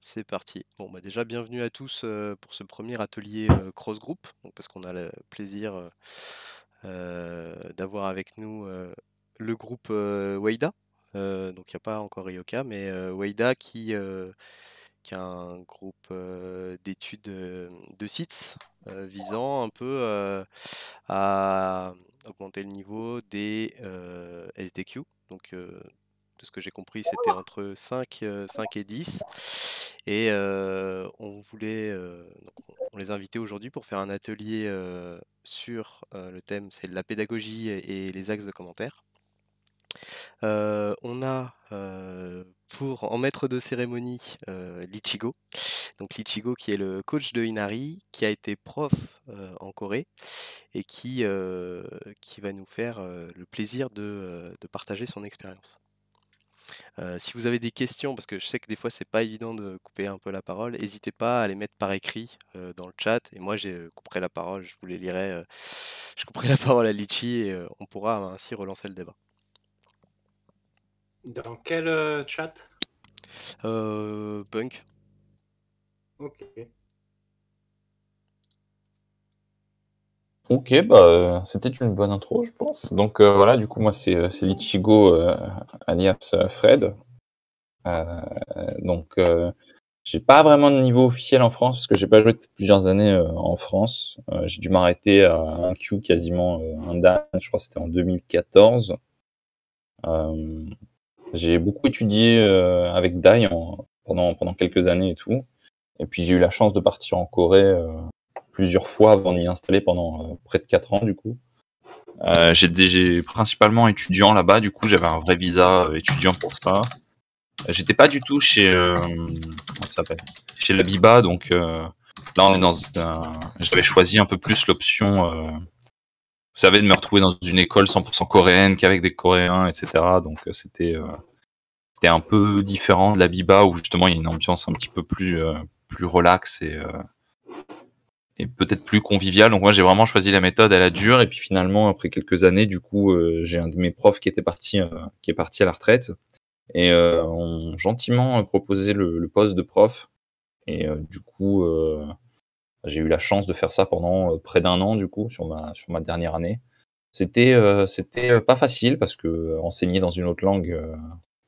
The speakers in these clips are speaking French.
C'est parti. Bon, bah déjà, bienvenue à tous pour ce premier atelier cross group, parce qu'on a le plaisir d'avoir avec nous le groupe Weida. donc, il n'y a pas encore Ryoka, mais Weida qui, qui est un groupe d'études de sites visant un peu à augmenter le niveau des SDQ, donc de ce que j'ai compris, c'était entre 5, euh, et 10. Et euh, on voulait, euh, on les a aujourd'hui pour faire un atelier sur le thème, c'est la pédagogie et, les axes de commentaires. on a pour en maître de cérémonie l'Ichigo, donc l'Ichigo qui est le coach de Inari, qui a été prof en Corée et qui, va nous faire le plaisir de partager son expérience si vous avez des questions, parce que je sais que des fois c'est pas évident de couper un peu la parole, n'hésitez pas à les mettre par écrit dans le chat. Et moi, j'ai couperai la parole, je vous les lirai. je couperai la parole à Litchi et on pourra ainsi relancer le débat. Dans quel chat Euh, Punk, Ok. Ok, bah, euh, c'était une bonne intro, je pense. Donc euh, voilà, du coup, moi, c'est euh, Lichigo alias Fred. Euh, donc, j'ai pas vraiment de niveau officiel en France parce que j'ai pas joué depuis plusieurs années en France. j'ai dû m'arrêter à un Q quasiment, un Dan, je crois que c'était en 2014. j'ai beaucoup étudié avec Dai pendant, pendant quelques années et tout. Et puis, j'ai eu la chance de partir en Corée plusieurs fois avant d'y installer pendant euh, près de 4 ans, du coup. Euh, principalement étudiant là-bas, du coup j'avais un vrai visa euh, étudiant pour ça. Euh, j'étais pas du tout chez s'appelle chez la Biba, donc là on est dans un... j'avais choisi un peu plus l'option, vous savez, de me retrouver dans une école 100% coréenne qu'avec des Coréens, etc. Donc c'était c'était un peu différent de la Biba où justement il y a une ambiance un petit peu plus plus relax et et peut-être plus convivial. Donc moi, j'ai vraiment choisi la méthode à la dure. Et puis finalement, après quelques années, du coup, euh, j'ai un de mes profs qui était parti, euh, qui est parti à la retraite, et euh, on gentiment euh, proposé le, poste de prof. Et du coup, j'ai eu la chance de faire ça pendant près d'un an, du coup, sur ma sur ma dernière année. C'était c'était pas facile parce que enseigner dans une autre langue,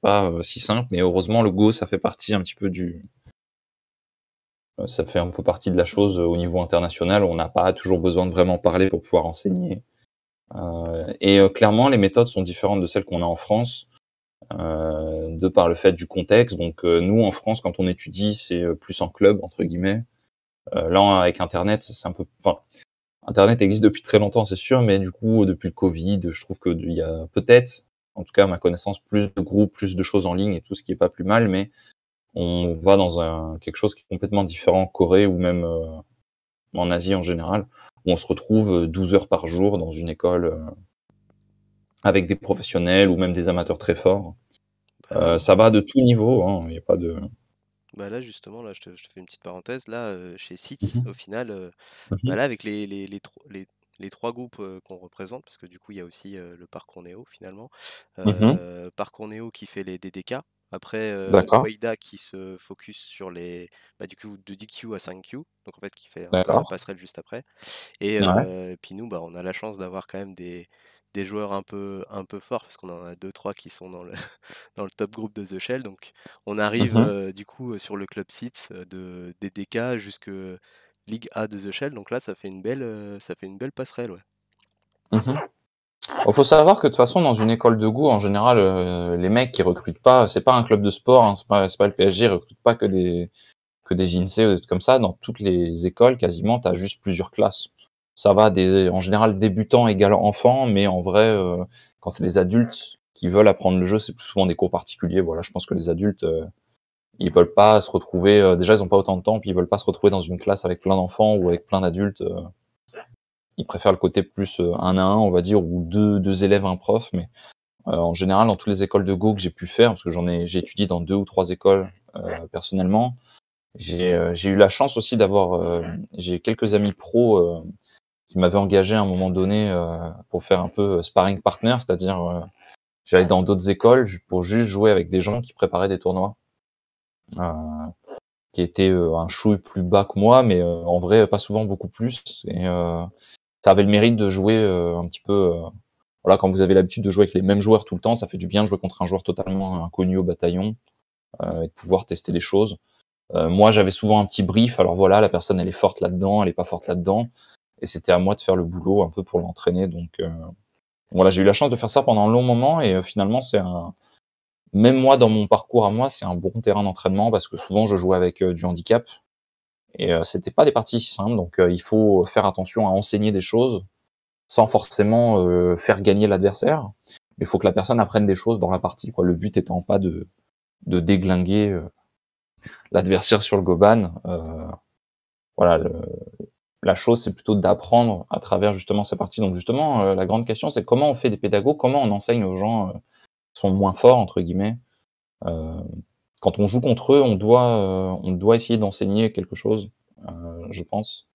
pas si simple. Mais heureusement, le Go, ça fait partie un petit peu du euh, ça fait un peu partie de la chose euh, au niveau international. On n'a pas toujours besoin de vraiment parler pour pouvoir enseigner. Euh, et clairement, les méthodes sont différentes de celles qu'on a en France, de par le fait du contexte. Donc nous, en France, quand on étudie, c'est plus en club entre guillemets. là, avec Internet, c'est un peu. Internet existe depuis très longtemps, c'est sûr, mais du coup, depuis le Covid, je trouve qu'il y a peut-être, en tout cas ma connaissance, plus de groupes, plus de choses en ligne et tout, ce qui n'est pas plus mal, mais on va dans un, quelque chose qui est complètement différent en Corée ou même euh, en Asie en général, où on se retrouve 12 euh, heures par jour dans une école euh, avec des professionnels ou même des amateurs très forts. Bah ça va de tout niveau, hein, il a pas de. Bah là justement, là je te, fais une petite parenthèse. Là, chez SITS, mhm. au final, mhm. bah là avec les, les, trois groupes qu'on représente, parce que du coup il y a aussi le parcours Néo, finalement. Mhm. Parcours qui fait les DDK, après, euh, qui se focus sur les. Bah, du coup, de DQ à 5Q, donc en fait, qui fait la passerelle juste après. Et puis nous, bah, on a la chance d'avoir quand même des, joueurs un peu, un peu forts, parce qu'on en a 2-3 qui sont dans le, dans le top groupe de The Shell. Donc on mmh arrive du coup sur le club seats de, des DK jusque Ligue A de The Shell. Donc là, ça fait une belle, ça fait une belle passerelle. Ouais. Mmh il faut savoir que de toute façon, dans une école de goût, en général, euh, les mecs qui recrutent pas, c'est pas un club de sport, hein, c'est pas, le PSG, ils recrutent pas que des que des INSEE ou des trucs comme ça. Dans toutes les écoles, quasiment, tu as juste plusieurs classes. Ça va des, en général, débutants égale enfants, mais en vrai, euh, quand c'est des adultes qui veulent apprendre le jeu, c'est plus souvent des cours particuliers. Voilà, je pense que les adultes, euh, ils veulent pas se retrouver. déjà, ils ont pas autant de temps, puis ils veulent pas se retrouver dans une classe avec plein d'enfants ou avec plein d'adultes ils préfèrent le côté plus euh, un à un, on va dire, ou deux, deux élèves, un prof. Mais euh, en général, dans toutes les écoles de Go que j'ai pu faire, parce que j'en ai, j'ai étudié dans deux ou trois écoles euh, personnellement, j'ai, eu la chance aussi d'avoir, j'ai quelques amis pros qui m'avaient engagé à un moment donné pour faire un peu sparring partner, c'est-à-dire j'allais dans d'autres écoles pour juste jouer avec des gens qui préparaient des tournois qui étaient un chou plus bas que moi, mais en vrai pas souvent beaucoup plus. Et, ça avait le mérite de jouer euh, un petit peu. Euh, voilà, quand vous avez l'habitude de jouer avec les mêmes joueurs tout le temps, ça fait du bien de jouer contre un joueur totalement inconnu au bataillon euh, et de pouvoir tester les choses. moi, j'avais souvent un petit brief. Alors voilà, la personne, elle est forte là-dedans, elle est pas forte là-dedans. Et c'était à moi de faire le boulot un peu pour l'entraîner. Donc voilà, j'ai eu la chance de faire ça pendant un long moment et finalement, c'est un. Même moi, dans mon parcours à moi, c'est un bon terrain d'entraînement parce que souvent je jouais avec du handicap, et euh, c'était pas des parties si simples, donc euh, il faut faire attention à enseigner des choses sans forcément euh, faire gagner l'adversaire. Il faut que la personne apprenne des choses dans la partie. Quoi. Le but étant pas de, de déglinguer l'adversaire sur le Goban. voilà, la chose, c'est plutôt d'apprendre à travers justement ces parties. Donc justement, la grande question, c'est comment on fait des pédagogues, comment on enseigne aux gens qui sont moins forts, entre guillemets quand on joue contre eux, on doit, euh, on doit essayer d'enseigner quelque chose, euh, je pense.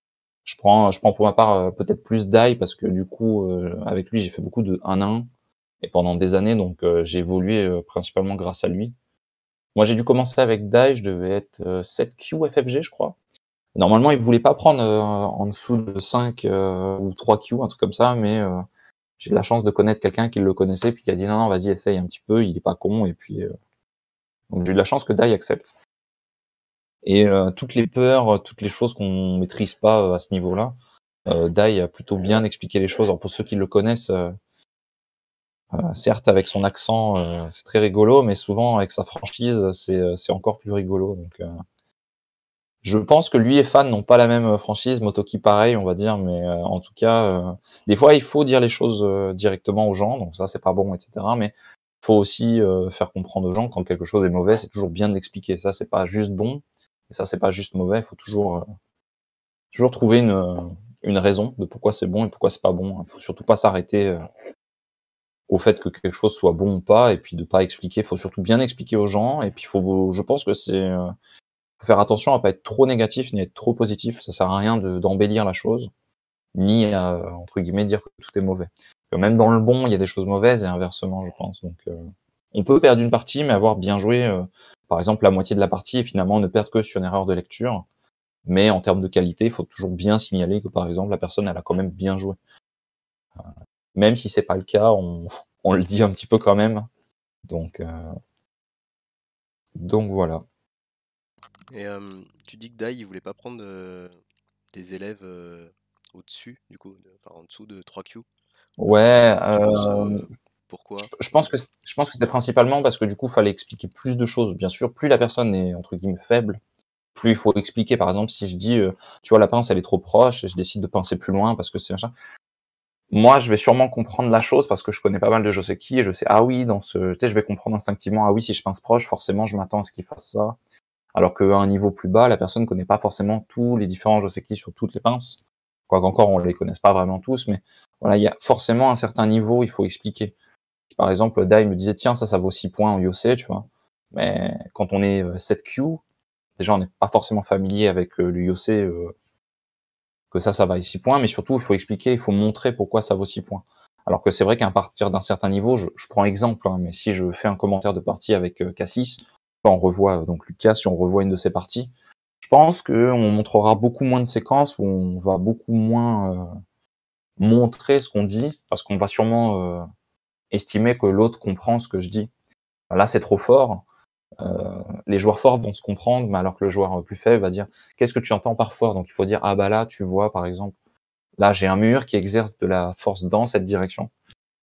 Je prends, je prends pour ma part euh, peut-être plus d'Ai parce que du coup, avec lui, j'ai fait beaucoup de 1-1 et pendant des années, donc j'ai évolué principalement grâce à lui. Moi, j'ai dû commencer avec Dai, je devais être 7Q FFG, je crois. Normalement, il voulait pas prendre en dessous de 5 ou 3Q, un truc comme ça, mais j'ai la chance de connaître quelqu'un qui le connaissait puis qui a dit non, non, vas-y, essaye un petit peu, il est pas con et puis donc j'ai eu de la chance que DAI accepte. Et euh, toutes les peurs, toutes les choses qu'on maîtrise pas euh, à ce niveau-là, euh, DAI a plutôt bien expliqué les choses. pour ceux qui le connaissent, certes avec son accent, c'est très rigolo, mais souvent avec sa franchise, c'est encore plus rigolo. Donc je pense que lui et Fan n'ont pas la même franchise, Motoki pareil, on va dire, mais en tout cas, des fois il faut dire les choses directement aux gens, donc ça c'est pas bon, etc. Mais faut aussi euh, faire comprendre aux gens quand quelque chose est mauvais, c'est toujours bien de l'expliquer. Ça, c'est pas juste bon, et ça, c'est pas juste mauvais. Il faut toujours, euh, toujours trouver euh, une, raison de pourquoi c'est bon et pourquoi c'est pas bon. Il faut surtout pas s'arrêter au fait que quelque chose soit bon ou pas, et puis de pas expliquer. Il faut surtout bien expliquer aux gens, et puis faut, je pense que c'est faut faire attention à pas être trop négatif ni être trop positif. Ça sert à rien d'embellir la chose, ni à, entre guillemets dire que tout est mauvais même dans le bon, il y a des choses mauvaises et inversement, je pense. Donc, euh, on peut perdre une partie, mais avoir bien joué, euh, par exemple, la moitié de la partie et finalement ne perdre que sur une erreur de lecture. Mais en termes de qualité, il faut toujours bien signaler que, par exemple, la personne, elle a quand même bien joué. Euh, même si c'est pas le cas, on, le dit un petit peu quand même. Donc, donc voilà. Et tu dis que Dai, il voulait pas prendre des élèves au-dessus, du coup, en dessous de 3Q Ouais. Euh, pourquoi je, pense que euh, je pense que c'était principalement parce que du coup, il fallait expliquer plus de choses. Bien sûr, plus la personne est entre guillemets faible, plus il faut expliquer. Par exemple, si je dis, euh, tu vois, la pince, elle est trop proche, et je décide de pincer plus loin parce que c'est machin. Moi, je vais sûrement comprendre la chose parce que je connais pas mal de Joseki et je sais, ah oui, dans ce, tu sais, je vais comprendre instinctivement, ah oui, si je pince proche, forcément, je m'attends à ce qu'il fasse ça. Alors qu'à un niveau plus bas, la personne connaît pas forcément tous les différents Joseki sur toutes les pinces. Quoi encore, on ne les connaisse pas vraiment tous, mais voilà, il y a forcément un certain niveau, il faut expliquer. Par exemple, Dai me disait, tiens, ça, ça vaut 6 points en Yosei, tu vois. Mais quand on est 7Q, déjà, on n'est pas forcément familier avec euh, le euh, que ça, ça vaille 6 points, mais surtout, il faut expliquer, il faut montrer pourquoi ça vaut 6 points. Alors que c'est vrai qu'à partir d'un certain niveau, je, prends exemple, hein, mais si je fais un commentaire de partie avec euh, Cassis, on revoit euh, donc Lucas, si on revoit une de ses parties, je pense qu'on montrera beaucoup moins de séquences où on va beaucoup moins euh, montrer ce qu'on dit parce qu'on va sûrement euh, estimer que l'autre comprend ce que je dis. Là, c'est trop fort. Euh, les joueurs forts vont se comprendre, mais alors que le joueur plus faible va dire qu'est-ce que tu entends parfois, Donc il faut dire ah bah là tu vois par exemple là j'ai un mur qui exerce de la force dans cette direction.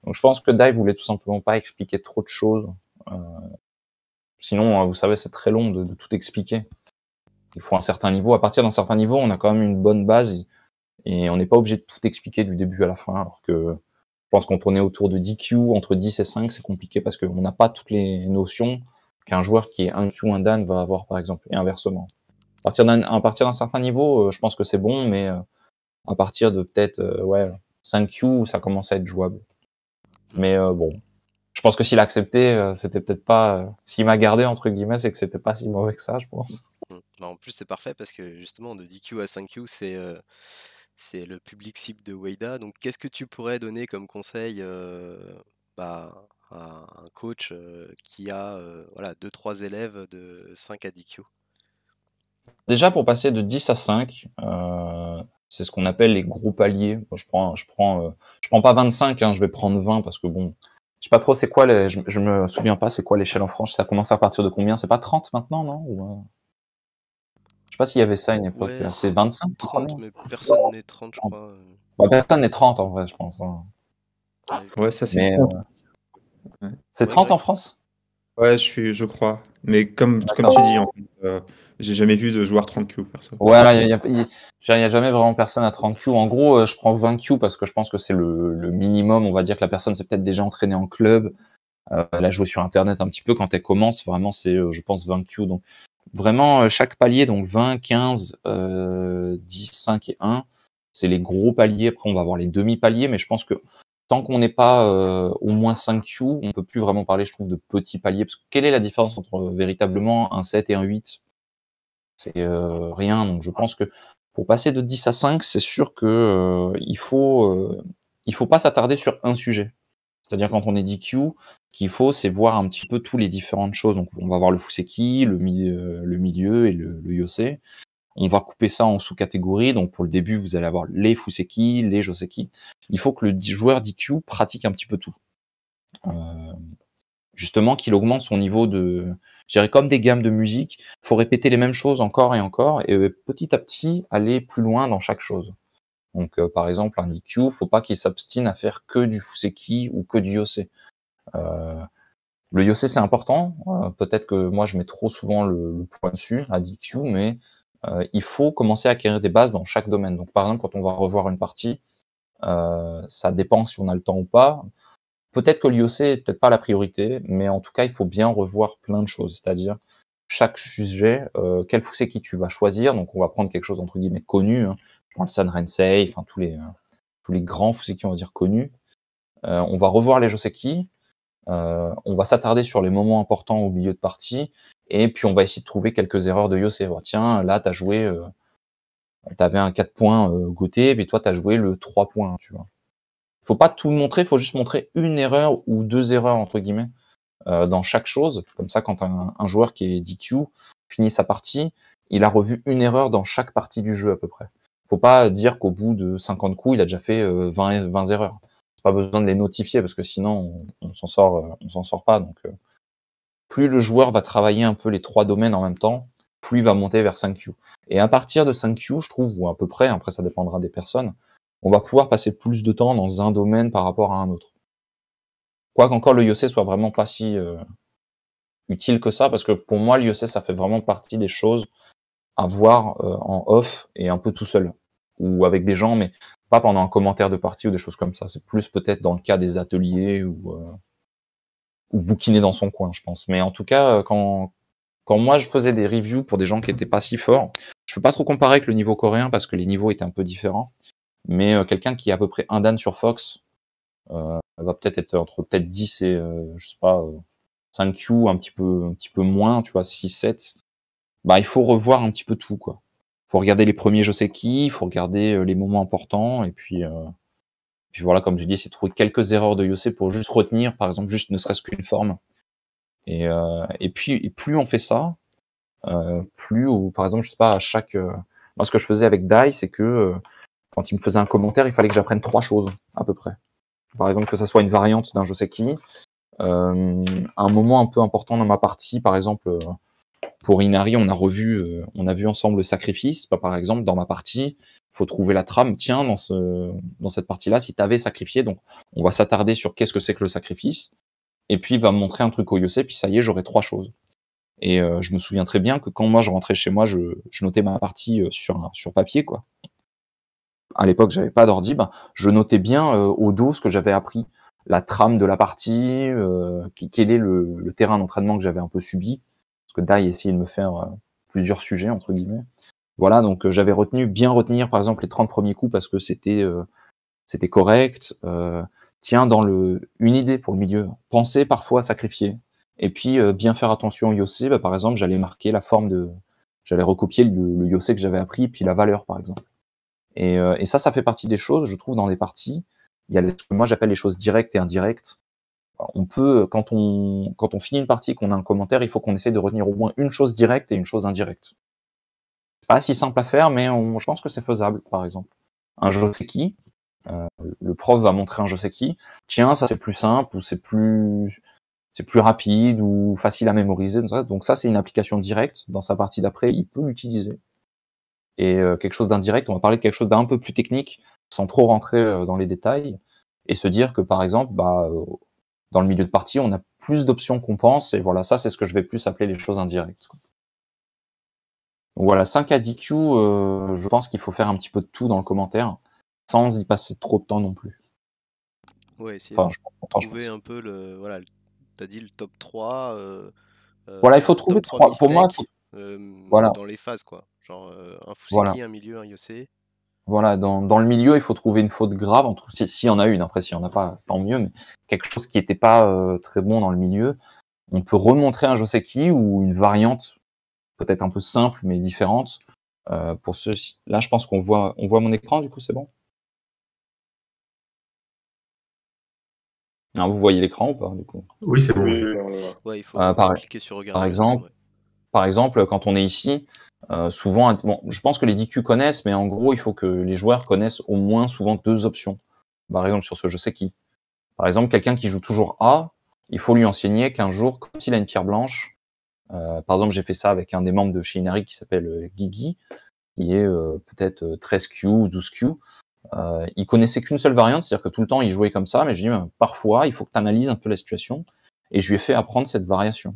Donc je pense que Dai voulait tout simplement pas expliquer trop de choses. sinon vous savez c'est très long de tout expliquer il faut un certain niveau. À partir d'un certain niveau, on a quand même une bonne base et on n'est pas obligé de tout expliquer du début à la fin. Alors que je pense qu'on tournait autour de 10 Q, entre 10 et 5, c'est compliqué parce qu'on n'a pas toutes les notions qu'un joueur qui est un Q, un Dan va avoir, par exemple, et inversement. À partir d'un certain niveau, euh, je pense que c'est bon, mais euh, à partir de peut-être euh, ouais, 5 Q, ça commence à être jouable. Mais bon, je pense que s'il a accepté, euh, c'était peut-être pas. Euh, s'il m'a gardé, entre guillemets, c'est que c'était pas si mauvais que ça, je pense. Mmh. en plus, c'est parfait parce que justement, de DQ à 5Q, c'est. Euh, c'est le public cible de Weida. Donc, qu'est-ce que tu pourrais donner comme conseil bah, à un coach qui a voilà, 2-3 élèves de 5 à 10Q Déjà, pour passer de 10 à 5, c'est ce qu'on appelle les groupes alliés. je prends, je prends, je prends pas 25, hein, je vais prendre 20 parce que bon, je sais pas trop c'est quoi, je, me souviens pas c'est quoi l'échelle en France, ça commence à partir de combien C'est pas 30 maintenant, non Ou, euh, Je sais pas s'il y avait ça à une époque, c'est 25 30, mais personne n'est 30, je crois. pas euh. bah, personne n'est 30 en vrai, je pense. Hein. Ouais, ça c'est. Euh, c'est 30 en France Ouais, je suis, je crois. Mais comme, comme tu dis, euh, j'ai jamais vu de joueur 30 Q Ouais, Voilà, il n'y a, jamais vraiment personne à 30 Q. En gros, euh, je prends 20 Q parce que je pense que c'est le, le, minimum. On va dire que la personne s'est peut-être déjà entraînée en club. Euh, elle a joué sur Internet un petit peu. Quand elle commence, vraiment, c'est, je pense, 20 Q. Donc, vraiment, chaque palier, donc 20, 15, 10, 5 et 1, c'est les gros paliers. Après, on va avoir les demi-paliers, mais je pense que tant qu'on n'est pas euh, au moins 5 Q, on ne peut plus vraiment parler, je trouve, de petits paliers. Parce quelle est la différence entre euh, véritablement un 7 et un 8 C'est euh, rien. Donc je pense que pour passer de 10 à 5, c'est sûr que il faut il faut pas s'attarder sur un sujet. C'est-à-dire quand on est Q, ce qu'il faut, c'est voir un petit peu tous les différentes choses. Donc on va voir le Fuseki, le, milieu et le, Yose. On va couper ça en sous-catégories. Donc pour le début, vous allez avoir les Fuseki, les Joseki. Il faut que le joueur DQ pratique un petit peu tout. Euh, justement, qu'il augmente son niveau de. dirais comme des gammes de musique. Il faut répéter les mêmes choses encore et encore et euh, petit à petit aller plus loin dans chaque chose. Donc euh, par exemple, un DQ, faut pas qu'il s'abstine à faire que du Fuseki ou que du Yose. le Yose, c'est important. Peut-être que moi, je mets trop souvent le, point dessus à DQ, mais euh, il faut commencer à acquérir des bases dans chaque domaine. Donc, par exemple, quand on va revoir une partie, euh, ça dépend si on a le temps ou pas. Peut-être que l'IOC n'est peut-être pas la priorité, mais en tout cas, il faut bien revoir plein de choses. C'est-à-dire, chaque sujet, euh, quel c'est tu vas choisir. Donc, on va prendre quelque chose entre guillemets connu. Hein. Je prends le San Rensei, enfin, tous les, grands Fuseki, on va dire connus. on va revoir les Joseki. on va s'attarder sur les moments importants au milieu de partie et puis, on va essayer de trouver quelques erreurs de Yossé. et tiens, là, tu as joué, euh, t'avais tu avais un 4 points euh, goûté, mais toi, tu as joué le 3 points, tu vois. faut pas tout montrer, il faut juste montrer une erreur ou deux erreurs, entre guillemets, euh, dans chaque chose. Comme ça, quand un, joueur qui est DQ finit sa partie, il a revu une erreur dans chaque partie du jeu, à peu près. faut pas dire qu'au bout de 50 coups, il a déjà fait 20, 20 erreurs. Pas besoin de les notifier, parce que sinon, on, on s'en sort, on s'en sort pas. Donc, plus le joueur va travailler un peu les trois domaines en même temps, plus il va monter vers 5Q. Et à partir de 5Q, je trouve, ou à peu près, après ça dépendra des personnes, on va pouvoir passer plus de temps dans un domaine par rapport à un autre. Quoi qu'encore le IOC soit vraiment pas si euh, utile que ça, parce que pour moi, le l'IOC, ça fait vraiment partie des choses à voir euh, en off et un peu tout seul, ou avec des gens, mais pas pendant un commentaire de partie ou des choses comme ça. C'est plus peut-être dans le cas des ateliers ou... Euh, ou bouquiner dans son coin, je pense. Mais en tout cas, euh, quand, quand moi je faisais des reviews pour des gens qui n'étaient pas si forts, je peux pas trop comparer avec le niveau coréen parce que les niveaux étaient un peu différents. Mais euh, quelqu'un qui est à peu près un dan sur Fox euh, va peut-être être entre peut-être 10 et euh, je sais pas 5 Q, un petit peu un petit peu moins, tu vois 6 7. Bah il faut revoir un petit peu tout quoi. Faut regarder les premiers je sais qui, il faut regarder les moments importants et puis puis voilà, comme je disais, c'est trouver quelques erreurs de Yossé pour juste retenir, par exemple, juste ne serait-ce qu'une forme. Et, euh, et puis, plus on fait ça, euh, plus, ou par exemple, je sais pas, à chaque. Euh, moi, ce que je faisais avec Dai, c'est que quand il me faisait un commentaire, il fallait que j'apprenne trois choses, à peu près. Par exemple, que ça soit une variante d'un je sais qui. un moment un peu important dans ma partie, par exemple, pour Inari, on a revu, euh, on a vu ensemble le sacrifice. Bah, par exemple, dans ma partie, faut trouver la trame. Tiens, dans, ce, dans cette partie-là, si tu avais sacrifié, donc on va s'attarder sur qu'est-ce que c'est que le sacrifice. Et puis, il va me montrer un truc au Yosei, puis ça y est, j'aurai trois choses. Et euh, je me souviens très bien que quand moi je rentrais chez moi, je, notais ma partie euh, sur, sur papier, quoi. À l'époque, j'avais pas d'ordi, ben, je notais bien au dos ce que j'avais appris, la trame de la partie, quel est le terrain d'entraînement que j'avais un peu subi, parce que Dai essayait de me faire euh, plusieurs sujets, entre guillemets. Voilà, donc euh, j'avais retenu, bien retenir par exemple les 30 premiers coups parce que c'était euh, c'était correct. tiens, dans le une idée pour le milieu, penser parfois à sacrifier. Et puis bien faire attention au Yossé, bah, par exemple, j'allais marquer la forme de. J'allais recopier le, le que j'avais appris, puis la valeur, par exemple. Et, ça, ça fait partie des choses, je trouve, dans les parties. Il y moi j'appelle les choses directes et indirectes on peut, quand on, quand on finit une partie, qu'on a un commentaire, il faut qu'on essaie de retenir au moins une chose directe et une chose indirecte. C'est pas si simple à faire, mais je pense que c'est faisable, par exemple. Un je sais qui, euh, le prof va montrer un je sais qui. Tiens, ça c'est plus simple ou c'est plus c'est plus rapide ou facile à mémoriser. Donc ça, c'est une application directe. Dans sa partie d'après, il peut l'utiliser. Et euh, quelque chose d'indirect, on va parler de quelque chose d'un peu plus technique, sans trop rentrer euh, dans les détails, et se dire que par exemple, bah, dans le milieu de partie, on a plus d'options qu'on pense. Et voilà, ça, c'est ce que je vais plus appeler les choses indirectes. voilà, 5 à 10 Q, euh, je pense qu'il faut faire un petit peu de tout dans le commentaire, sans y passer trop de temps non plus. Ouais, c'est trouver un peu le. Voilà, t'as dit le top 3. Euh, euh, voilà, il faut trouver 3. pour moi, dans les phases, quoi. Genre un Fusaki, un milieu, un Yosei voilà, dans, dans, le milieu, il faut trouver une faute grave. En si, si y en a une, après, s'il n'y en a pas, tant mieux, mais quelque chose qui n'était pas euh, très bon dans le milieu. On peut remontrer un Joseki ou une variante, peut-être un peu simple, mais différente. Euh, pour ceux Là, je pense qu'on voit, on voit mon écran, du coup, c'est bon ah, Vous voyez l'écran ou pas, du coup Oui, c'est bon. il faut euh, cliquer sur regarder. Par exemple, par exemple, quand on est ici, euh, souvent, bon, je pense que les DQ connaissent, mais en gros, il faut que les joueurs connaissent au moins souvent deux options. Par exemple, sur ce je sais qui. Par exemple, quelqu'un qui joue toujours A, il faut lui enseigner qu'un jour, quand il a une pierre blanche, euh, par exemple, j'ai fait ça avec un des membres de chez Inari qui s'appelle euh, Gigi, qui est peut-être 13Q ou 12Q. il connaissait qu'une seule variante, c'est-à-dire que tout le temps il jouait comme ça, mais je lui ai dit, ben, parfois, il faut que tu analyses un peu la situation, et je lui ai fait apprendre cette variation.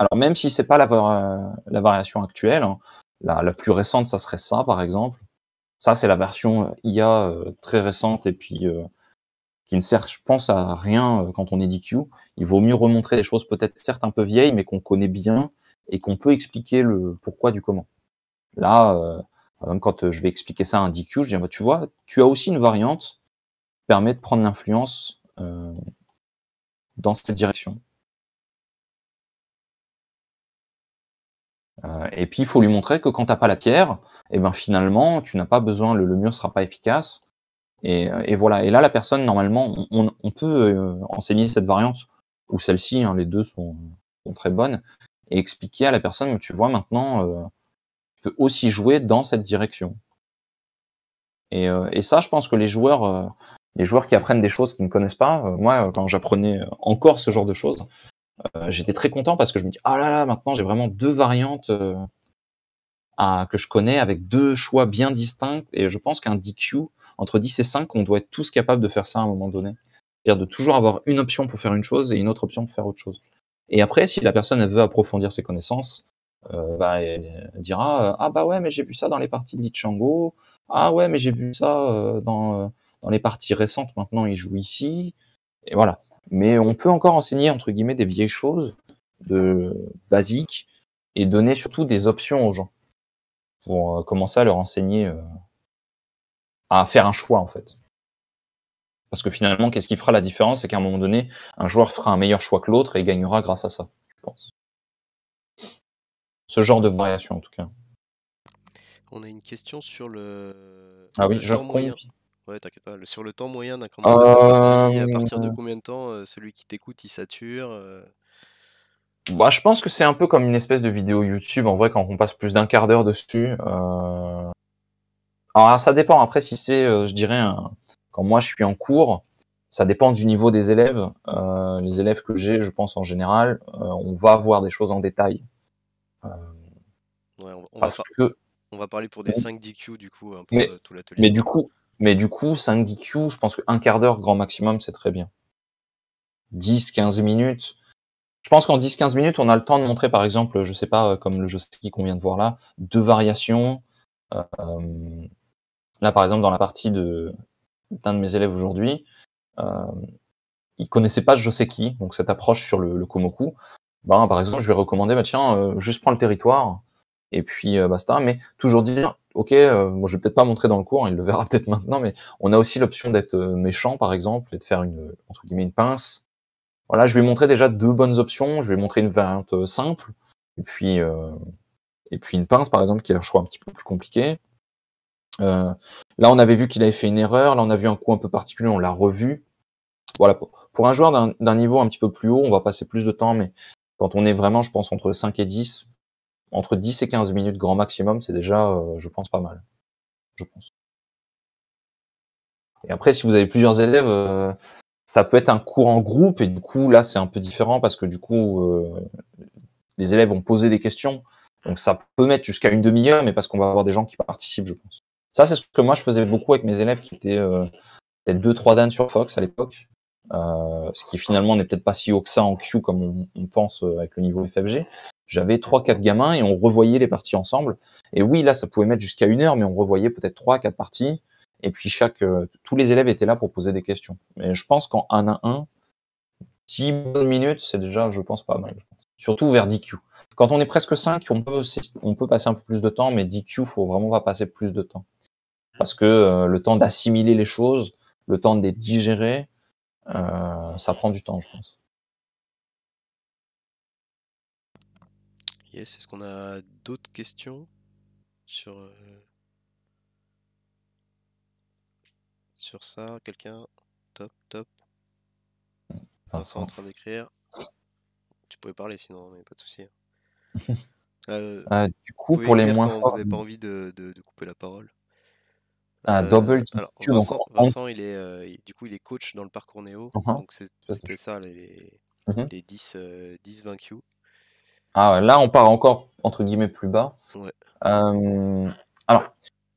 Alors même si c'est pas la, euh, variation actuelle, hein, la, plus récente, ça serait ça par exemple. Ça, c'est la version euh, IA euh, très récente et puis qui ne sert, je pense, à rien quand on est DQ. Il vaut mieux remontrer des choses peut-être certes un peu vieilles, mais qu'on connaît bien et qu'on peut expliquer le pourquoi du comment. Là, quand je vais expliquer ça à un DQ, je dis, ah, bah, tu vois, tu as aussi une variante qui permet de prendre l'influence dans cette direction. Euh, et puis, il faut lui montrer que quand tu n'as pas la pierre, eh ben, finalement, tu n'as pas besoin, le, mur ne sera pas efficace. Euh, et, voilà. Et là, la personne, normalement, on, peut euh, enseigner cette variante ou celle-ci, hein, les deux sont, très bonnes, et expliquer à la personne, tu vois, maintenant, tu peux aussi jouer dans cette direction. Et, ça, je pense que les joueurs, les joueurs qui apprennent des choses qu'ils ne connaissent pas, moi, quand j'apprenais encore ce genre de choses, euh, j'étais très content parce que je me dis ah là là maintenant j'ai vraiment deux variantes euh, à, que je connais avec deux choix bien distincts et je pense qu'un DQ entre 10 et 5 on doit être tous capables de faire ça à un moment donné c'est-à-dire de toujours avoir une option pour faire une chose et une autre option pour faire autre chose et après si la personne elle veut approfondir ses connaissances euh, bah, elle dira ah bah ouais mais j'ai vu ça dans les parties de Lichango ah ouais mais j'ai vu ça dans, dans les parties récentes maintenant il joue ici et voilà mais on peut encore enseigner entre guillemets des vieilles choses de basiques et donner surtout des options aux gens pour euh, commencer à leur enseigner euh, à faire un choix en fait. Parce que finalement, qu'est-ce qui fera la différence C'est qu'à un moment donné, un joueur fera un meilleur choix que l'autre et gagnera grâce à ça, je pense. Ce genre de variation en tout cas. On a une question sur le. Ah oui, je Ouais, t'inquiète Sur le temps moyen d'un ah, à partir de combien de temps euh, celui qui t'écoute, il sature euh? bah, je pense que c'est un peu comme une espèce de vidéo YouTube. En vrai, quand on passe plus d'un quart d'heure dessus, euh. Alors, ah, ça dépend. Après, si c'est, je dirais, quand moi je suis en cours, ça dépend du niveau des élèves. les élèves que j'ai, je pense en général, on va voir des choses en détail. on, va que, on va parler pour des 5 DQ du coup, hein, tout l'atelier. mais du coup, mais du coup, 5 DQ, je pense qu'un quart d'heure grand maximum, c'est très bien. 10-15 minutes. Je pense qu'en 10-15 minutes, on a le temps de montrer, par exemple, je sais pas, euh, comme le jeu qu'on vient de voir là, deux variations. Euh, là, par exemple, dans la partie de d'un de mes élèves aujourd'hui, euh, il connaissait pas Joseki, donc cette approche sur le, le Komoku. Ben, par exemple, je lui recommandé, bah, tiens, euh, juste prends le territoire, et puis euh, basta. Mais toujours dire, ok, euh, bon, je vais peut-être pas montrer dans le cours, hein, il le verra peut-être maintenant, mais on a aussi l'option d'être euh, méchant, par exemple, et de faire une, euh, entre guillemets, une pince. Voilà, je vais montrer déjà deux bonnes options. Je vais montrer une variante simple, et puis, et puis une pince, par exemple, qui est un choix un petit peu plus compliqué. Euh, là, on avait vu qu'il avait fait une erreur. Là, on a vu un coup un peu particulier, on l'a revu. Voilà, pour un joueur d'un niveau un petit peu plus haut, on va passer plus de temps, mais quand on est vraiment, je pense, entre 5 et 10, entre 10 et 15 minutes grand maximum, c'est déjà, euh, je pense, pas mal. Je pense. Et après, si vous avez plusieurs élèves, euh, ça peut être un cours en groupe, et du coup, là, c'est un peu différent parce que du coup, euh, les élèves vont poser des questions. Donc ça peut mettre jusqu'à une demi-heure, mais parce qu'on va avoir des gens qui participent, je pense. Ça, c'est ce que moi, je faisais beaucoup avec mes élèves qui étaient peut-être 2-3 Dan sur Fox à l'époque, ce qui finalement n'est peut-être pas si haut que ça en Q comme on, pense avec le niveau FFG j'avais trois, quatre gamins et on revoyait les parties ensemble. Et oui, là, ça pouvait mettre jusqu'à une heure, mais on revoyait peut-être trois, quatre parties. Et puis chaque, euh, tous les élèves étaient là pour poser des questions. Mais je pense qu'en 1 à 1, 10 minutes, c'est déjà, je pense, pas mal. Surtout vers 10 Quand on est presque 5, on peut, on peut passer un peu plus de temps, mais 10Q, faut vraiment pas passer plus de temps. Parce que euh, le temps d'assimiler les choses, le temps de les digérer, euh, ça prend du temps, je pense. Yes, est-ce qu'on a d'autres questions sur, euh, sur ça Quelqu'un Top, top. Vincent en train d'écrire. Tu pouvais parler sinon, mais pas de souci. Euh, ah, du coup, pour les moins forts. Vous n'avez pas envie de, couper la parole. Ah, euh, double. Vincent, il est, du coup, il est coach dans le parcours Néo. Uh-huh. Donc, c'était ça, les, 10, 10 20 ah, là, on part encore entre guillemets plus bas. Ouais. Euh, alors,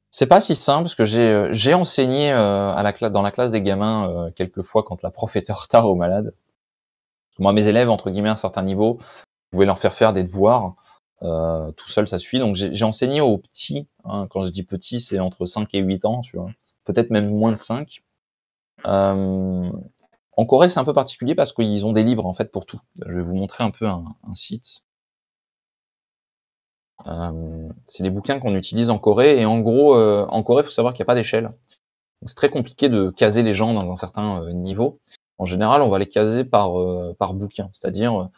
c'est pas si simple parce que j'ai euh, j'ai enseigné euh, à la classe dans la classe des gamins quelquefois euh, quelques fois quand la prof était en retard aux Moi, mes élèves entre guillemets à un certain niveau, je pouvais leur faire faire des devoirs. tout seul, ça suffit. Donc, j'ai enseigné aux petits. Hein. quand je dis petits, c'est entre 5 et 8 ans, tu vois. Peut-être même moins de 5. en Corée, c'est un peu particulier parce qu'ils ont des livres en fait pour tout. Je vais vous montrer un peu un site. Euh, c'est les bouquins qu'on utilise en Corée. Et en gros, euh, en Corée, il faut savoir qu'il n'y a pas d'échelle. c'est très compliqué de caser les gens dans un certain euh, niveau. En général, on va les caser par, par bouquin. C'est-à-dire,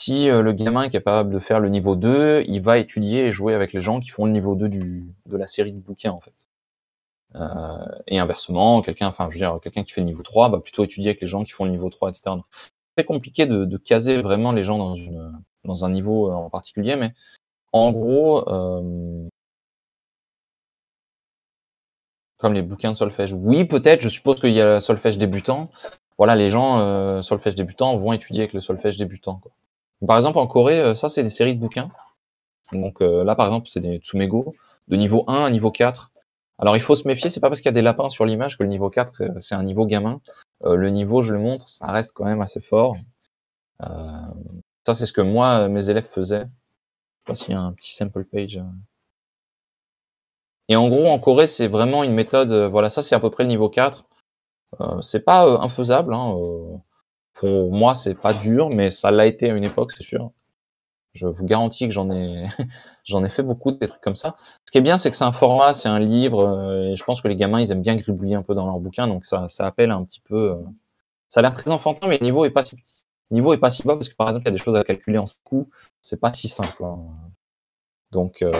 si le gamin est capable de faire le niveau 2, il va étudier et jouer avec les gens qui font le niveau 2 de la série de bouquins, en fait. et inversement, quelqu'un, enfin, je veux quelqu'un qui fait le niveau 3 va plutôt étudier avec les gens qui font le niveau 3, etc. c'est très compliqué de, de, caser vraiment les gens dans, une, dans un niveau en particulier, mais en gros, euh, comme les bouquins solfège, oui, peut-être, je suppose qu'il y a le solfège débutant. Voilà, les gens, euh, solfège débutant, vont étudier avec le solfège débutant. Par exemple, en Corée, euh, ça, c'est des séries de bouquins. Donc là, par exemple, c'est des Tsumego de niveau 1 à niveau 4. Alors il faut se méfier, c'est pas parce qu'il y a des lapins sur l'image que le niveau 4, c'est un niveau gamin. le niveau, je le montre, ça reste quand même assez fort. ça, c'est ce que moi, mes élèves faisaient pas y a un petit sample page. Euh. Et en gros, en Corée, c'est vraiment une méthode, euh, voilà, ça c'est à peu près le niveau 4. Euh, c'est pas infaisable, hein, pour moi c'est pas dur, mais ça l'a été à une époque, c'est sûr. Je vous garantis que j'en ai, j'en ai fait beaucoup des trucs comme ça. Ce qui est bien, c'est que c'est un format, c'est un livre, et je pense que les gamins, ils aiment bien gribouiller un peu dans leur bouquin, donc ça, ça appelle un petit peu. ça a l'air très enfantin, mais le niveau est pas si, niveau est pas si bas parce que par exemple, il y a des choses à calculer en coût, c'est pas si simple. Hein. Donc euh,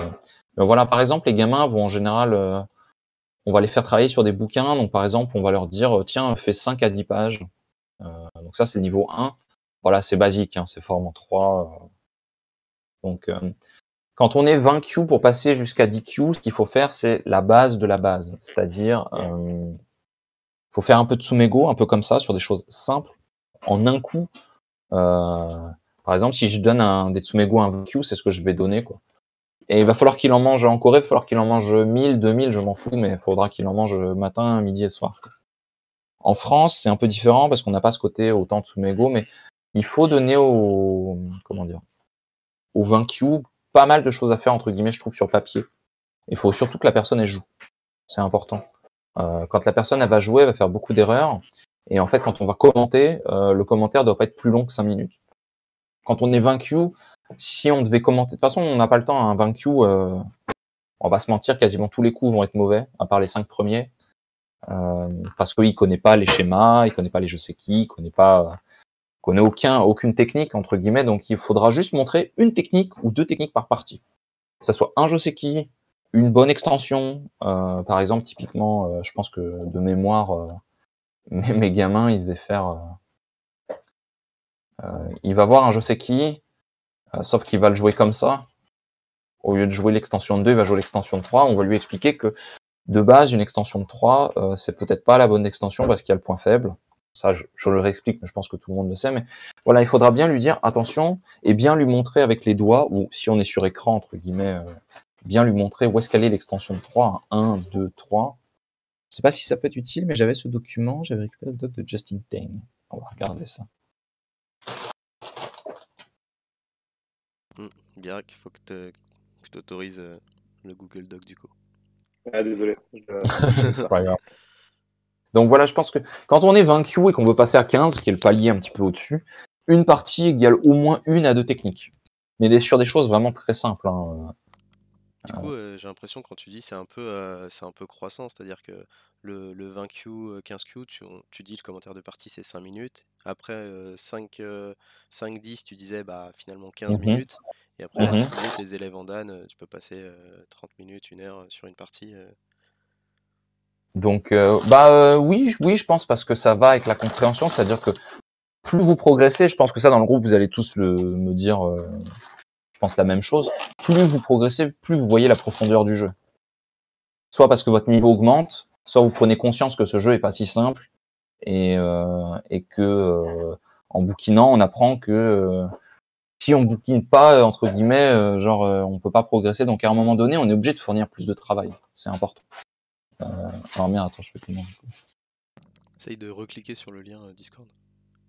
ben voilà, par exemple, les gamins vont en général, euh, on va les faire travailler sur des bouquins. Donc par exemple, on va leur dire, euh, tiens, fais 5 à 10 pages. donc ça, c'est niveau 1. Voilà, c'est basique, hein, c'est forme en 3. donc quand on est 20 Q pour passer jusqu'à 10 Q, ce qu'il faut faire, c'est la base de la base. C'est-à-dire, il faut faire un peu de sumego, un peu comme ça, sur des choses simples, en un coup euh, par exemple, si je donne un tsumego à un Vekyu, c'est ce que je vais donner. quoi. Et il va falloir qu'il en mange en Corée, il va falloir qu'il en mange 1000, 2000, je m'en fous, mais il faudra qu'il en mange matin, midi et soir. En France, c'est un peu différent parce qu'on n'a pas ce côté autant de Tsumego, mais il faut donner au comment dire au vaincu pas mal de choses à faire entre guillemets, je trouve sur papier. Il faut surtout que la personne elle joue. C'est important. Euh, quand la personne elle va jouer, elle va faire beaucoup d'erreurs. Et en fait, quand on va commenter, euh, le commentaire doit pas être plus long que 5 minutes. Quand on est vaincu, si on devait commenter, de toute façon, on n'a pas le temps à un hein. vaincu. Euh, on va se mentir, quasiment tous les coups vont être mauvais, à part les 5 premiers. Euh, parce qu'il connaît pas les schémas, il connaît pas les je sais qui, il connaît pas, connaît aucun, aucune technique entre guillemets. Donc il faudra juste montrer une technique ou deux techniques par partie. Que ça soit un je sais qui, une bonne extension. Euh, par exemple, typiquement, je pense que de mémoire, mais mes gamins, ils devaient faire. Euh, euh, il va voir un je sais qui, euh, sauf qu'il va le jouer comme ça. Au lieu de jouer l'extension 2, il va jouer l'extension de 3. On va lui expliquer que de base, une extension 3, c'est peut-être pas la bonne extension parce qu'il y a le point faible. Ça, je, le réexplique, mais je pense que tout le monde le sait. Mais voilà, il faudra bien lui dire attention et bien lui montrer avec les doigts, ou si on est sur écran, entre guillemets, bien lui montrer où est-ce qu'elle est l'extension l'extension 3, 1, 2, 3. Je ne sais pas si ça peut être utile, mais j'avais ce document, j'avais récupéré le doc de Justin Tang. On va regarder ça. Mmh, il faut que tu autorises euh, le Google Doc du coup. Ah, désolé. C'est pas grave. Donc voilà, je pense que quand on est 20 et qu'on veut passer à 15, qui est le palier un petit peu au-dessus, une partie égale au moins une à deux techniques. Mais sur des choses vraiment très simples. Hein. Du ah coup, j'ai l'impression quand tu dis c'est un peu c'est un peu croissant, c'est-à-dire que le, 20Q, 15Q, tu, dis le commentaire de partie c'est 5 minutes. Après 5, 5, 10, tu disais bah finalement 15 mmh minutes. Et après mmh tu tes élèves en Dan, tu peux passer 30 minutes, une heure sur une partie. Donc, bah oui, oui, je pense parce que ça va avec la compréhension, c'est-à-dire que plus vous progressez, je pense que ça dans le groupe, vous allez tous le, me dire, je pense la même chose, plus vous progressez, plus vous voyez la profondeur du jeu. Soit parce que votre niveau augmente, soit vous prenez conscience que ce jeu est pas si simple et, euh, que euh, en bouquinant, on apprend que euh, si on bouquine pas entre guillemets, genre on peut pas progresser. Donc à un moment donné, on est obligé de fournir plus de travail. C'est important. alors merde, attends, je fais comment Essaye de recliquer sur le lien Discord.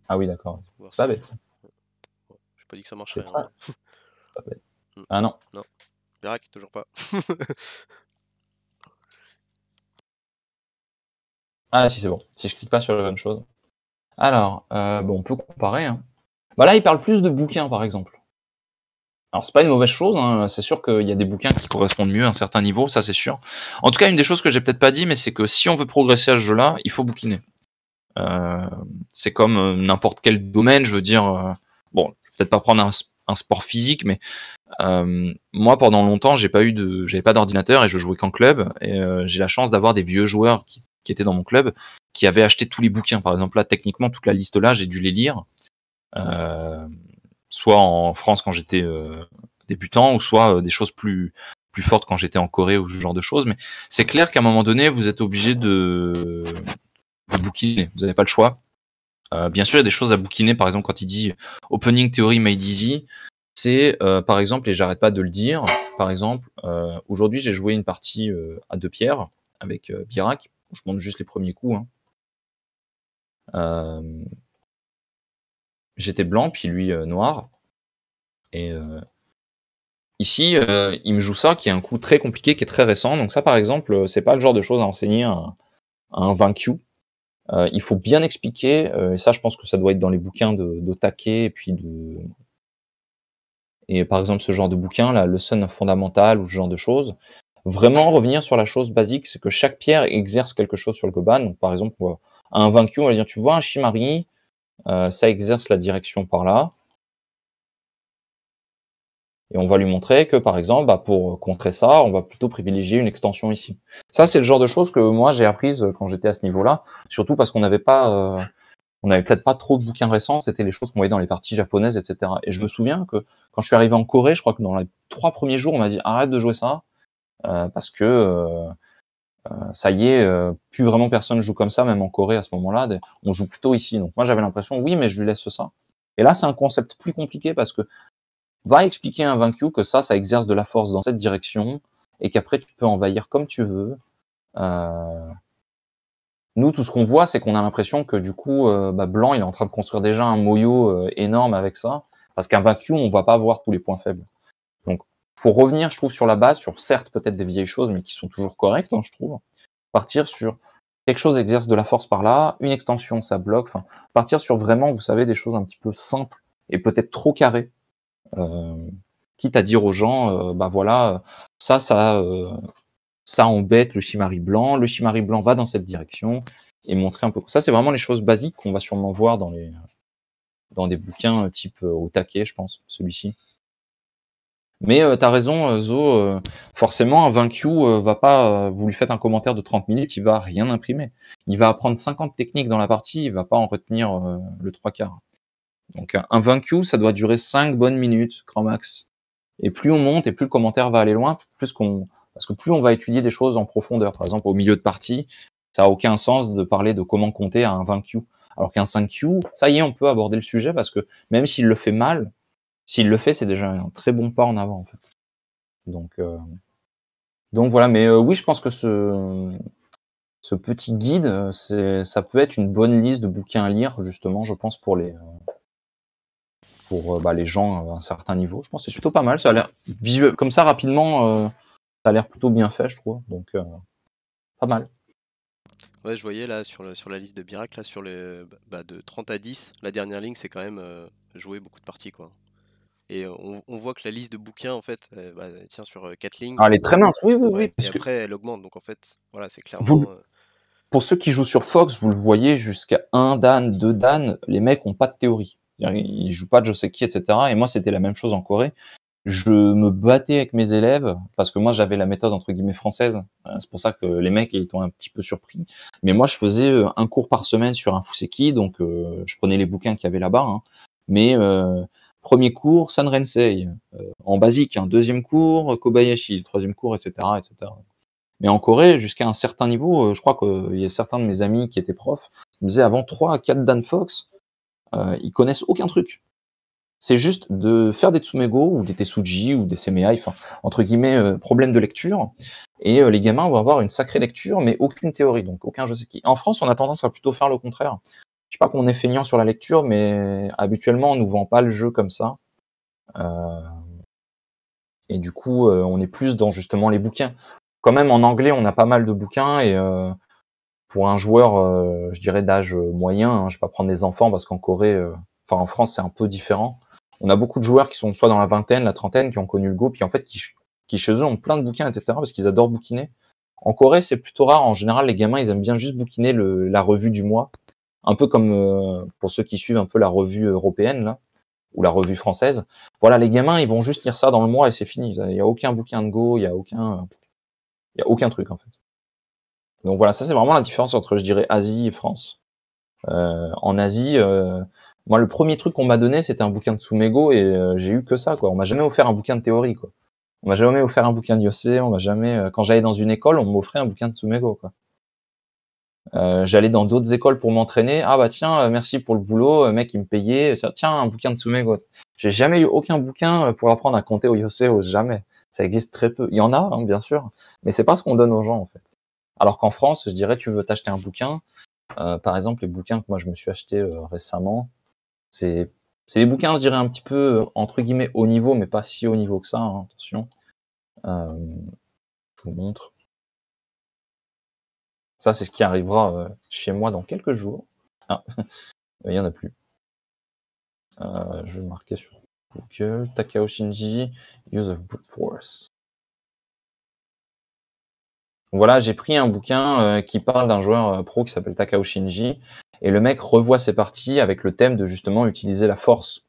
Ah oui, d'accord. C'est pas bête. Je J'ai pas dit que ça marcherait. Ah non. Non. toujours pas. ah si, c'est bon. Si je clique pas sur la bonne chose. Alors, euh, bon, on peut comparer. Hein. Bah là, il parle plus de bouquins, par exemple. Alors, c'est pas une mauvaise chose. Hein. C'est sûr qu'il y a des bouquins qui correspondent mieux à un certain niveau, ça c'est sûr. En tout cas, une des choses que j'ai peut-être pas dit, mais c'est que si on veut progresser à ce jeu-là, il faut bouquiner. Euh, c'est comme euh, n'importe quel domaine, je veux dire. bon, peut-être pas prendre un, sport physique, mais euh, moi pendant longtemps j'ai pas eu de, j'avais pas d'ordinateur et je jouais qu'en club. Et euh, j'ai la chance d'avoir des vieux joueurs qui, étaient dans mon club qui avaient acheté tous les bouquins. Par exemple là, techniquement toute la liste là, j'ai dû les lire, euh, soit en France quand j'étais débutant ou soit des choses plus plus fortes quand j'étais en Corée ou ce genre de choses. Mais c'est clair qu'à un moment donné vous êtes obligé de, de bouquiner, vous n'avez pas le choix euh, bien sûr, il y a des choses à bouquiner. Par exemple, quand il dit Opening Theory Made Easy, c'est euh, par exemple, et j'arrête pas de le dire, par exemple, euh, aujourd'hui j'ai joué une partie à deux pierres avec Birak, Je montre juste les premiers coups. Hein. J'étais blanc, puis lui noir. Et ici, il me joue ça, qui est un coup très compliqué, qui est très récent. Donc ça, par exemple, c'est pas le genre de choses à enseigner à un vaincu euh, il faut bien expliquer, euh, et ça je pense que ça doit être dans les bouquins de, Taquet, et puis de. Et par exemple, ce genre de bouquin, le leçon fondamentale ou ce genre de choses, vraiment revenir sur la chose basique, c'est que chaque pierre exerce quelque chose sur le Goban. par exemple, un vaincu, on va dire, tu vois un Shimari, euh, ça exerce la direction par là. Et on va lui montrer que, par exemple, bah, pour contrer ça, on va plutôt privilégier une extension ici. Ça, c'est le genre de choses que moi, j'ai apprises quand j'étais à ce niveau-là, surtout parce qu'on n'avait pas... Euh, on n'avait peut-être pas trop de bouquins récents, c'était les choses qu'on voyait dans les parties japonaises, etc. Et je me souviens que quand je suis arrivé en Corée, je crois que dans les trois premiers jours, on m'a dit arrête de jouer ça, euh, parce que euh, ça y est, plus vraiment personne joue comme ça, même en Corée à ce moment-là, on joue plutôt ici. Donc moi j'avais l'impression, oui, mais je lui laisse ça. Et là, c'est un concept plus compliqué parce que va expliquer à un vaincu que ça, ça exerce de la force dans cette direction et qu'après tu peux envahir comme tu veux. Euh, nous, tout ce qu'on voit, c'est qu'on a l'impression que du coup, euh, bah, Blanc, il est en train de construire déjà un moyau euh, énorme avec ça, parce qu'un vaincu, on va pas voir tous les points faibles. Donc, faut revenir, je trouve, sur la base, sur certes peut-être des vieilles choses, mais qui sont toujours correctes, hein, je trouve. Partir sur quelque chose exerce de la force par là, une extension, ça bloque. Enfin, partir sur vraiment, vous savez, des choses un petit peu simples et peut-être trop carrées euh, quitte à dire aux gens, euh, bah voilà, ça, ça, euh, ça embête le chimari blanc, le chimari blanc va dans cette direction, et montrer un peu. Ça, c'est vraiment les choses basiques qu'on va sûrement voir dans les dans des bouquins type au taquet, je pense, celui-ci. Mais t'as raison, Zo, forcément, un vaincu va pas, vous lui faites un commentaire de 30 minutes, il va rien imprimer. Il va apprendre 50 techniques dans la partie, il va pas en retenir le trois quarts. Donc un 20Q, ça doit durer 5 bonnes minutes, grand max. Et plus on monte et plus le commentaire va aller loin, plus qu'on parce que plus on va étudier des choses en profondeur. Par exemple, au milieu de partie, ça a aucun sens de parler de comment compter à un 20Q. Alors qu'un 5Q, ça y est, on peut aborder le sujet parce que même s'il le fait mal, s'il le fait, c'est déjà un très bon pas en avant en fait. Donc, euh, donc voilà. Mais euh, oui, je pense que ce ce petit guide, euh, ça peut être une bonne liste de bouquins à lire justement, je pense pour les pour euh, bah, les gens à un certain niveau. Je pense que c'est plutôt pas mal. Ça a l'air comme ça rapidement, euh, ça a l'air plutôt bien fait, je trouve. Donc euh, pas mal. Ouais, je voyais là sur, sur la liste de birak là, sur le, bah, de 30 à 10, la dernière ligne, c'est quand même jouer beaucoup de parties. quoi. Et on, voit que la liste de bouquins, en fait, bah, tient sur 4 lignes. Ah, elle est très mince, oui, oui, oui. Parce et après, elle augmente. Donc en fait, voilà, c'est clairement. pour ceux qui jouent sur Fox, vous le voyez jusqu'à un Dan, 2 Dan, les mecs n'ont pas de théorie. Il joue pas de je etc. Et moi, c'était la même chose en Corée. Je me battais avec mes élèves parce que moi, j'avais la méthode entre guillemets française. Euh, c'est pour ça que les mecs ils étaient un petit peu surpris. Mais moi, je faisais euh, un cours par semaine sur un Fuseki, donc euh, je prenais les bouquins qu'il y avait là-bas. Hein. Mais premier cours, San en basique. un hein. Deuxième cours, Kobayashi. Troisième cours, etc., etc. Mais en Corée, jusqu'à un certain niveau, je crois qu'il y a certains de mes amis qui étaient profs, ils me disaient avant 3 à 4 Dan Fox, euh, ils connaissent aucun truc. C'est juste de faire des Tsumego ou des tesuji ou des Semeai, enfin, entre guillemets, euh, problème de lecture. Et euh, les gamins vont avoir une sacrée lecture, mais aucune théorie, donc aucun je sais qui. En France, on a tendance à plutôt faire le contraire. Je sais pas qu'on est feignant sur la lecture, mais habituellement, on nous vend pas le jeu comme ça. Euh, et du coup, on est plus dans justement les bouquins. Quand même, en anglais, on a pas mal de bouquins et pour un joueur, euh, je dirais d'âge moyen, hein, je vais pas prendre des enfants parce qu'en Corée, euh, enfin en France, c'est un peu différent. On a beaucoup de joueurs qui sont soit dans la vingtaine, la trentaine, qui ont connu le Go, puis en fait qui, qui chez eux ont plein de bouquins, etc. parce qu'ils adorent bouquiner. En Corée, c'est plutôt rare. En général, les gamins, ils aiment bien juste bouquiner la revue du mois, un peu comme euh, pour ceux qui suivent un peu la revue européenne là ou la revue française. Voilà, les gamins, ils vont juste lire ça dans le mois et c'est fini. Il n'y a aucun bouquin de go, il n'y a aucun, il y a aucun truc en fait. Donc voilà, ça c'est vraiment la différence entre, je dirais, Asie et France. Euh, en Asie, euh, moi le premier truc qu'on m'a donné, c'était un bouquin de Sumego et euh, j'ai eu que ça. Quoi. On m'a jamais offert un bouquin de théorie. Quoi. On m'a jamais offert un bouquin de yose, on m'a jamais. quand j'allais dans une école, on m'offrait un bouquin de Sumego. Quoi. j'allais dans d'autres écoles pour m'entraîner. Ah bah tiens, merci pour le boulot, mec, il me payait. Tiens, un bouquin de Sumego. J'ai jamais eu aucun bouquin pour apprendre à compter au yoseo, jamais. Ça existe très peu. Il y en a, hein, bien sûr, mais c'est pas ce qu'on donne aux gens en fait. Alors qu'en France, je dirais, tu veux t'acheter un bouquin. Euh, par exemple, les bouquins que moi je me suis acheté euh, récemment, c'est les des bouquins, je dirais, un petit peu euh, entre guillemets haut niveau, mais pas si haut niveau que ça. Hein, attention, je vous montre. Ça, c'est ce qui arrivera chez moi dans quelques jours. Ah, il n'y en a plus. je vais marquer sur Google Takao Shinji, Use of Brute Force voilà, j'ai pris un bouquin euh, qui parle d'un joueur euh, pro qui s'appelle Takao Shinji, et le mec revoit ses parties avec le thème de justement utiliser la force,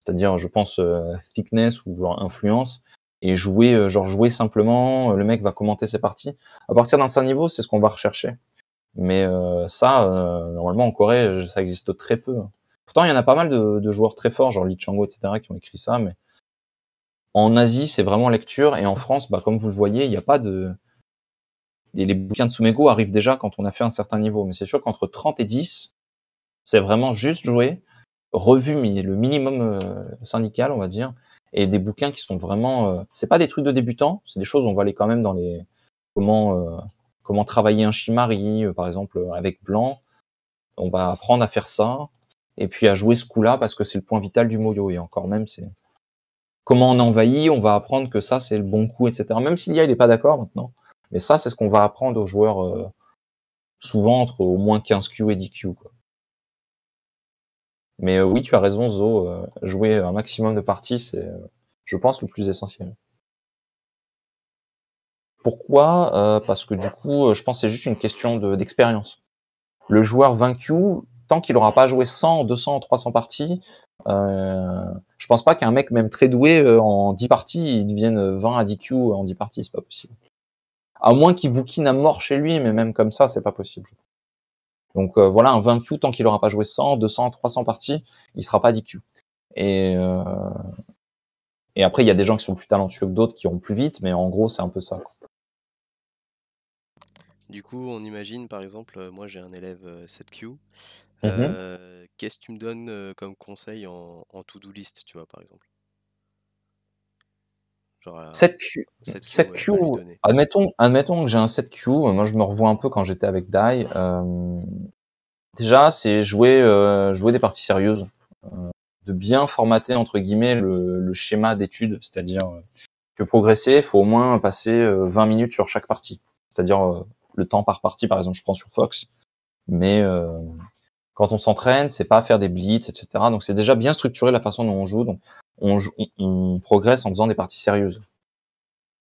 c'est-à-dire, je pense, euh, thickness ou genre influence, et jouer, genre jouer simplement, le mec va commenter ses parties. À partir d'un certain niveau, c'est ce qu'on va rechercher. Mais ça, normalement, en Corée, ça existe très peu. Pourtant, il y en a pas mal de, joueurs très forts, genre Lee Chango, etc., qui ont écrit ça, mais en Asie, c'est vraiment lecture, et en France, bah, comme vous le voyez, il n'y a pas de les, les bouquins de Sumego arrivent déjà quand on a fait un certain niveau. Mais c'est sûr qu'entre 30 et 10, c'est vraiment juste jouer, revu le minimum euh, syndical, on va dire, et des bouquins qui sont vraiment. Euh, c'est pas des trucs de débutants, c'est des choses, on va aller quand même dans les. Comment, euh, comment travailler un chimari, par exemple, avec blanc. On va apprendre à faire ça, et puis à jouer ce coup-là, parce que c'est le point vital du moyo, et encore même, c'est comment on envahit, on va apprendre que ça, c'est le bon coup, etc. Même y a, il n'est pas d'accord maintenant, mais ça, c'est ce qu'on va apprendre aux joueurs euh, souvent entre au moins 15 Q et 10 Q. Mais euh, oui, tu as raison, Zo, euh, jouer un maximum de parties, c'est, je pense, le plus essentiel. Pourquoi Parce que du coup, je pense que c'est juste une question d'expérience. le joueur 20 Q, tant qu'il n'aura pas joué 100, 200, 300 parties, euh, je pense pas qu'un mec même très doué en 10 parties, il devienne 20 à 10 Q en 10 parties, c'est pas possible à moins qu'il bouquine à mort chez lui, mais même comme ça, c'est pas possible. Donc euh, voilà, un 20Q, tant qu'il n'aura pas joué 100, 200, 300 parties, il sera pas d'IQ. Et, euh, et après, il y a des gens qui sont plus talentueux que d'autres, qui ont plus vite, mais en gros, c'est un peu ça. Du coup, on imagine, par exemple, euh, moi j'ai un élève 7Q. Mm-hmm. Qu'est-ce que tu me donnes comme conseil en, en to-do list, tu vois, par exemple 7Q. Euh, 7Q, admettons, admettons que j'ai un 7Q. Euh, moi, je me revois un peu quand j'étais avec Dai. Euh, déjà, c'est jouer, jouer des parties sérieuses. de bien formater, entre guillemets, le, schéma d'étude. C'est-à-dire que progresser, il faut au moins passer 20 minutes sur chaque partie. C'est-à-dire le temps par partie, par exemple, je prends sur Fox. Mais quand on s'entraîne, c'est pas faire des blitz, etc. Donc, c'est déjà bien structuré la façon dont on joue on, progresse en faisant des parties sérieuses.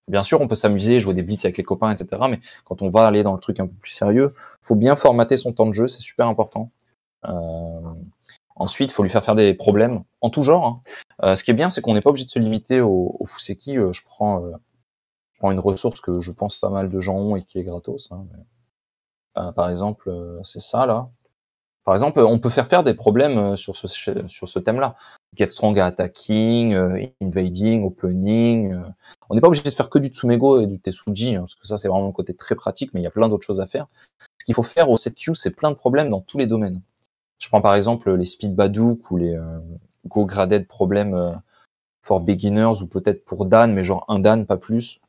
Bien sûr, on peut s'amuser, jouer des blitz avec les copains, etc. Mais quand on va aller dans le truc un peu plus sérieux, faut bien formater son temps de jeu, c'est super important. Euh, ensuite, il faut lui faire faire des problèmes en tout genre. Hein. Euh, ce qui est bien, c'est qu'on n'est pas obligé de se limiter au, au Fuseki. Euh, je, prends, une ressource que je pense pas mal de gens ont et qui est gratos. Hein, par exemple, c'est ça là. Par exemple, on peut faire faire des problèmes euh, sur ce, sur ce thème-là. Get strong attacking, euh, invading, opening. Euh. On n'est pas obligé de faire que du Tsumego et du Tesuji, hein, parce que ça, c'est vraiment le côté très pratique, mais il y a plein d'autres choses à faire. Ce qu'il faut faire au Q, c'est plein de problèmes dans tous les domaines. Je prends par exemple les Speed Badouk ou les Go Graded problèmes for Beginners ou peut-être pour Dan, mais genre un Dan, pas plus.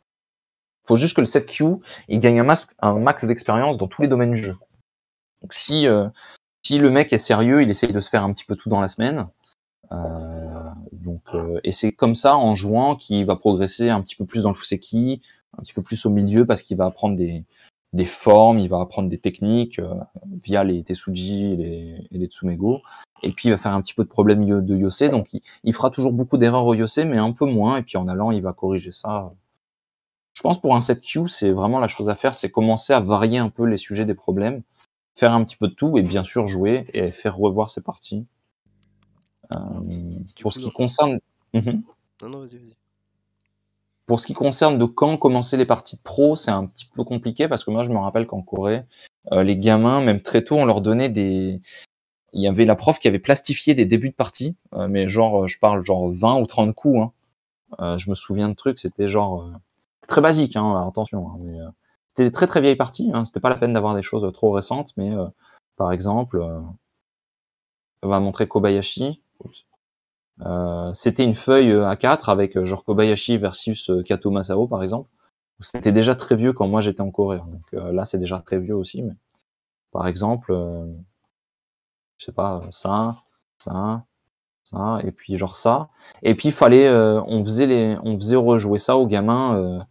Il faut juste que le set Q, il gagne un, masque un max d'expérience dans tous les domaines du jeu. Donc si si le mec est sérieux, il essaye de se faire un petit peu tout dans la semaine. Euh, donc, euh, et c'est comme ça en jouant qu'il va progresser un petit peu plus dans le fuseki, un petit peu plus au milieu parce qu'il va apprendre des, formes, il va apprendre des techniques euh, via les tesuji, et les, et Tsumego. Et puis il va faire un petit peu de problèmes de Yose. donc il, fera toujours beaucoup d'erreurs au Yose, mais un peu moins. Et puis en allant, il va corriger ça. Je pense pour un set Q, c'est vraiment la chose à faire, c'est commencer à varier un peu les sujets des problèmes faire un petit peu de tout et bien sûr jouer et faire revoir ses parties. Euh, pour ce qui concerne. Mhm. Non, non, vas-y, vas-y. Pour ce qui concerne de quand commencer les parties de pro, c'est un petit peu compliqué parce que moi je me rappelle qu'en Corée, euh, les gamins, même très tôt, on leur donnait des. Il y avait la prof qui avait plastifié des débuts de partie, euh, mais genre, je parle genre 20 ou 30 coups. Hein. je me souviens de trucs, c'était genre. très basique, hein, attention, hein, mais c'était très très vieille partie Hein. C'était pas la peine d'avoir des choses trop récentes, mais euh, par exemple, euh, on va montrer Kobayashi. Euh, c'était une feuille A4 avec genre Kobayashi versus Kato Masao par exemple. C'était déjà très vieux quand moi j'étais en Corée. Hein. Donc là c'est déjà très vieux aussi. Mais par exemple, je sais pas ça, ça, ça et puis genre ça. Et puis fallait, on faisait les, on faisait rejouer ça aux gamins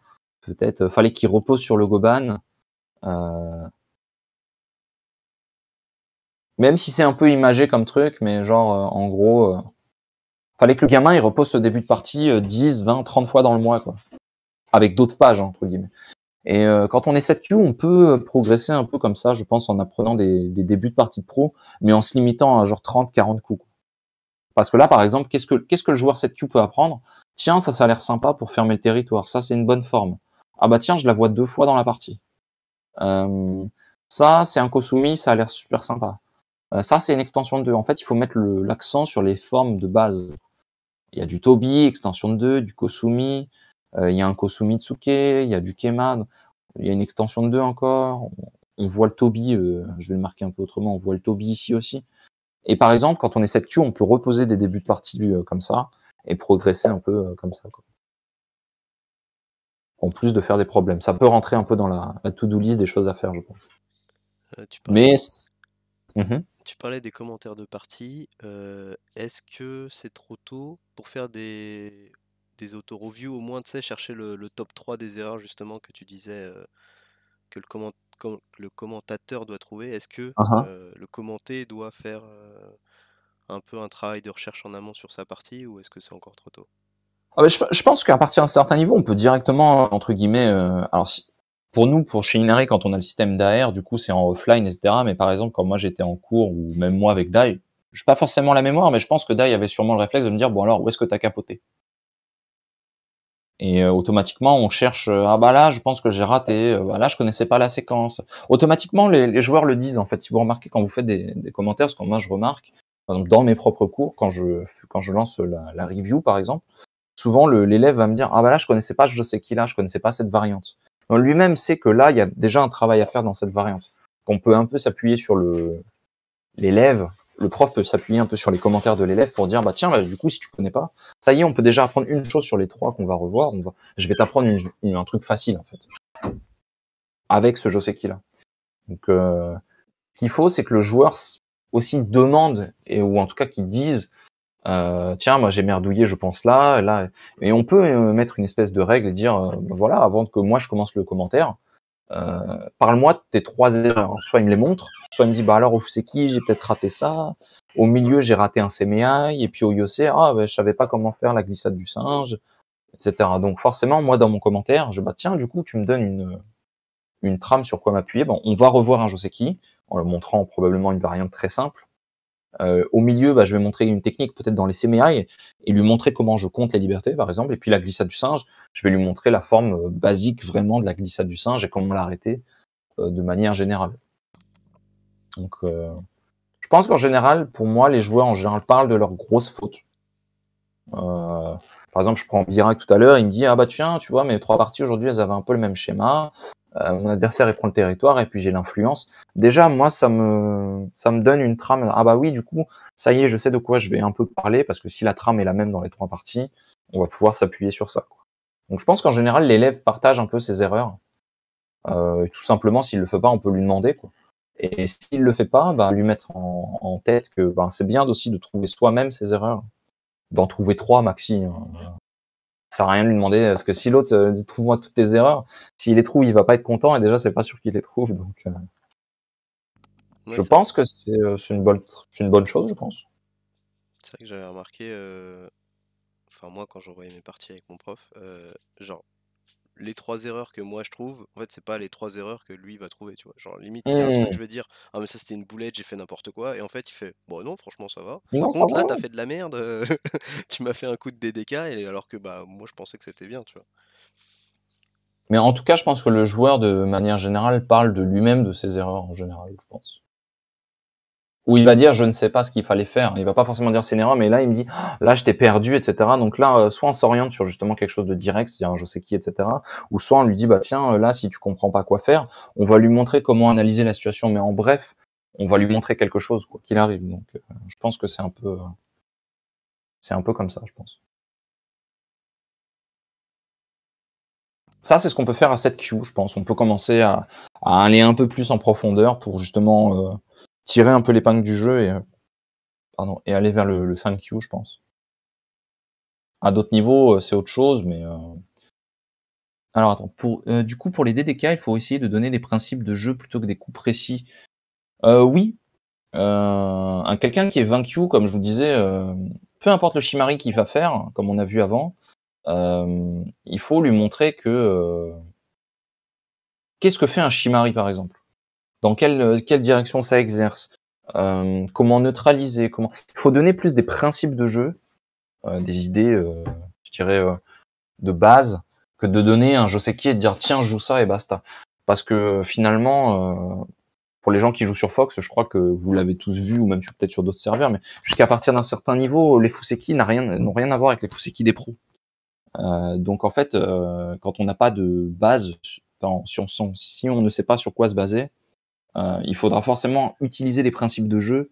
peut-être euh, fallait qu'il repose sur le Goban. Euh, même si c'est un peu imagé comme truc, mais genre euh, en gros, fallait que le gamin il repose ce début de partie 10, 20, 30 fois dans le mois, quoi. Avec d'autres pages, hein, entre guillemets. Et quand on est 7Q, on peut progresser un peu comme ça, je pense, en apprenant des, débuts de partie de pro, mais en se limitant à genre 30, 40 coups. Parce que là, par exemple, qu'est-ce que, qu'est-ce que le joueur 7Q peut apprendre Tiens, ça, ça a l'air sympa pour fermer le territoire. Ça, c'est une bonne forme ah bah tiens, je la vois deux fois dans la partie. Euh, ça, c'est un Kosumi, ça a l'air super sympa. Euh, ça, c'est une extension de 2. En fait, il faut mettre l'accent sur les formes de base. Il y a du Tobi, extension de 2, du Kosumi, euh, il y a un Kosumi Tsuke, il y a du Keman, il y a une extension de 2 encore. On, voit le Tobi, je vais le marquer un peu autrement, on voit le Tobi ici aussi. Et par exemple, quand on est 7Q, on peut reposer des débuts de partie comme ça et progresser un peu comme ça plus de faire des problèmes. Ça peut rentrer un peu dans la, to-do list des choses à faire, je pense. Euh, tu parlais... Mais mhm. tu parlais des commentaires de partie. Euh, est-ce que c'est trop tôt pour faire des, des auto-reviews Au moins, de sais, chercher le, top 3 des erreurs, justement, que tu disais euh, que le, commentateur doit trouver. Est-ce que uh-huh. le commenté doit faire un peu un travail de recherche en amont sur sa partie ou est-ce que c'est encore trop tôt ah, je, pense qu'à partir d'un certain niveau, on peut directement, euh, entre guillemets, euh, alors si, pour nous, pour chez Inari, quand on a le système d'AR, du coup, c'est en offline, etc. Mais par exemple, quand moi j'étais en cours, ou même moi avec Dai, je pas forcément la mémoire, mais je pense que Dai avait sûrement le réflexe de me dire, bon alors, où est-ce que tu as capoté et euh, automatiquement, on cherche, ah bah là, je pense que j'ai raté, Voilà, bah, là, je connaissais pas la séquence. Automatiquement, les, joueurs le disent, en fait. Si vous remarquez, quand vous faites des, commentaires, ce que moi, je remarque, par exemple, dans mes propres cours, quand je, quand je lance la review, par exemple, souvent l'élève va me dire ah bah là je connaissais pas je sais qui là je connaissais pas cette variante lui-même sait que là il y a déjà un travail à faire dans cette variante On peut un peu s'appuyer sur le l'élève le prof peut s'appuyer un peu sur les commentaires de l'élève pour dire bah tiens bah, du coup si tu connais pas ça y est on peut déjà apprendre une chose sur les trois qu'on va revoir je vais t'apprendre une, un truc facile en fait avec ce je sais qui là donc euh, ce qu'il faut c'est que le joueur aussi demande et ou en tout cas qu'il dise euh, tiens, moi j'ai merdouillé, je pense là, là. Et on peut euh, mettre une espèce de règle et dire, euh, ben voilà, avant que moi je commence le commentaire, parle-moi de tes trois erreurs. Soit il me les montre, soit il me dit, bah alors au qui j'ai peut-être raté ça. Au milieu, j'ai raté un CMI, et puis au Yossé, ah, ben je savais pas comment faire la glissade du singe, etc. Donc forcément, moi dans mon commentaire, je, bah tiens, du coup, tu me donnes une, une trame sur quoi m'appuyer. Bon, on va revoir un Joseki en le montrant probablement une variante très simple euh, au milieu, bah, je vais montrer une technique peut-être dans les CMI et lui montrer comment je compte la liberté, par exemple. Et puis la glissade du singe, je vais lui montrer la forme euh, basique vraiment de la glissade du singe et comment l'arrêter euh, de manière générale. Donc, je pense qu'en général, pour moi, les joueurs en général parlent de leurs grosses fautes. par exemple, je prends Dirac tout à l'heure, il me dit Ah bah tiens, tu vois, mes trois parties aujourd'hui, elles avaient un peu le même schéma. Euh, mon adversaire il prend le territoire et puis j'ai l'influence. Déjà moi ça me ça me donne une trame. Ah bah oui du coup ça y est je sais de quoi je vais un peu parler parce que si la trame est la même dans les trois parties, on va pouvoir s'appuyer sur ça. Donc je pense qu'en général l'élève partage un peu ses erreurs. Euh, tout simplement s'il le fait pas on peut lui demander quoi. Et s'il le fait pas, bah, lui mettre en, tête que ben, c'est bien aussi de trouver soi-même ses erreurs, d'en trouver trois maxi. Hein ça rien lui demander euh, parce que si l'autre euh, dit trouve-moi toutes tes erreurs, s'il les trouve, il va pas être content et déjà c'est pas sûr qu'il les trouve. Donc, euh, je pense que c'est une bonne, une bonne chose, je pense. C'est vrai que j'avais remarqué, enfin moi quand j'envoyais mes parties avec mon prof, genre les trois erreurs que moi je trouve, en fait, c'est pas les trois erreurs que lui va trouver, tu vois. Genre, limite, il y a un truc, mmh. je vais dire, ah, mais ça c'était une boulette, j'ai fait n'importe quoi, et en fait, il fait, bon, non, franchement, ça va. Mais Par contre, là, t'as fait de la merde, euh, tu m'as fait un coup de DDK, et alors que, bah, moi, je pensais que c'était bien, tu vois. Mais en tout cas, je pense que le joueur, de manière générale, parle de lui-même, de ses erreurs en général, je pense où il va dire je ne sais pas ce qu'il fallait faire. Il va pas forcément dire c'est une erreur, mais là il me dit oh, là je t'ai perdu, etc. Donc là, euh, soit on s'oriente sur justement quelque chose de direct, c'est-à-dire je sais qui, etc. Ou soit on lui dit bah tiens euh, là si tu comprends pas quoi faire, on va lui montrer comment analyser la situation, mais en bref, on va lui montrer quelque chose quoi qu'il arrive. Donc euh, je pense que c'est un peu c'est un peu comme ça, je pense. Ça, c'est ce qu'on peut faire à cette queue, je pense. On peut commencer à, aller un peu plus en profondeur pour justement tirer un peu l'épingle du jeu et, euh, pardon, et aller vers le, 5Q, je pense. À d'autres niveaux, euh, c'est autre chose, mais. Euh, alors attends, pour, du coup, pour les DDK, il faut essayer de donner des principes de jeu plutôt que des coups précis. oui. un quelqu'un qui est 20Q, comme je vous disais, peu importe le Shimari qu'il va faire, comme on a vu avant, il faut lui montrer que. Qu'est-ce que fait un Shimari, par exemple dans quelle, euh, quelle direction ça exerce, euh, comment neutraliser, comment. Il faut donner plus des principes de jeu, euh, des idées, je dirais, de base, que de donner un je sais qui et de dire tiens, je joue ça et basta. Parce que finalement, pour les gens qui jouent sur Fox, je crois que vous l'avez tous vu, ou même peut-être sur d'autres serveurs, mais jusqu'à partir d'un certain niveau, les Fuseki n'ont rien, à voir avec les Fuseki des pros. donc en fait, quand on n'a pas de base, si si on ne sait pas sur quoi se baser, euh, il faudra forcément utiliser les principes de jeu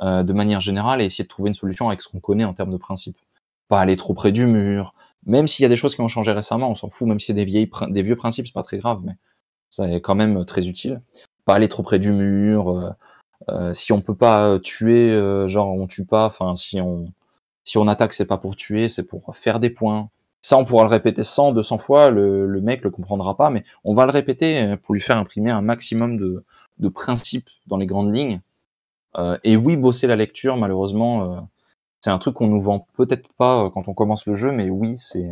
euh, de manière générale et essayer de trouver une solution avec ce qu'on connaît en termes de principes. Pas aller trop près du mur, même s'il y a des choses qui ont changé récemment, on s'en fout, même si c'est des, des vieux principes, c'est pas très grave, mais ça est quand même euh, très utile. Pas aller trop près du mur, si on peut pas tuer, genre on tue pas, enfin si on, si on attaque, c'est pas pour tuer, c'est pour faire des points. Ça, on pourra le répéter 100, 200 fois, le mec le comprendra pas, mais on va le répéter pour lui faire imprimer un maximum de, de principe dans les grandes lignes. Euh, et oui, bosser la lecture, malheureusement, euh, c'est un truc qu'on nous vend peut-être pas euh, quand on commence le jeu, mais oui, c'est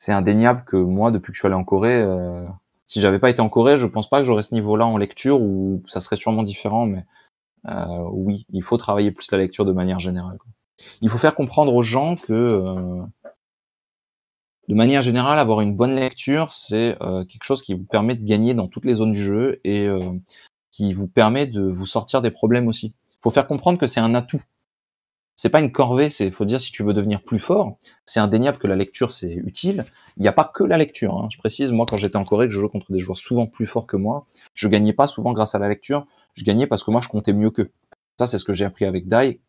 c'est indéniable que moi, depuis que je suis allé en Corée, si j'avais pas été en Corée, je pense pas que j'aurais ce niveau-là en lecture, ou ça serait sûrement différent, mais oui, il faut travailler plus la lecture de manière générale. Il faut faire comprendre aux gens que de manière générale, avoir une bonne lecture, c'est euh, quelque chose qui vous permet de gagner dans toutes les zones du jeu et euh, qui vous permet de vous sortir des problèmes aussi. Il faut faire comprendre que c'est un atout. C'est pas une corvée, c'est faut dire si tu veux devenir plus fort, c'est indéniable que la lecture c'est utile. Il n'y a pas que la lecture. Hein. Je précise, moi quand j'étais en Corée, que je jouais contre des joueurs souvent plus forts que moi, je gagnais pas souvent grâce à la lecture, je gagnais parce que moi je comptais mieux qu'eux. Ça c'est ce que j'ai appris avec Dai.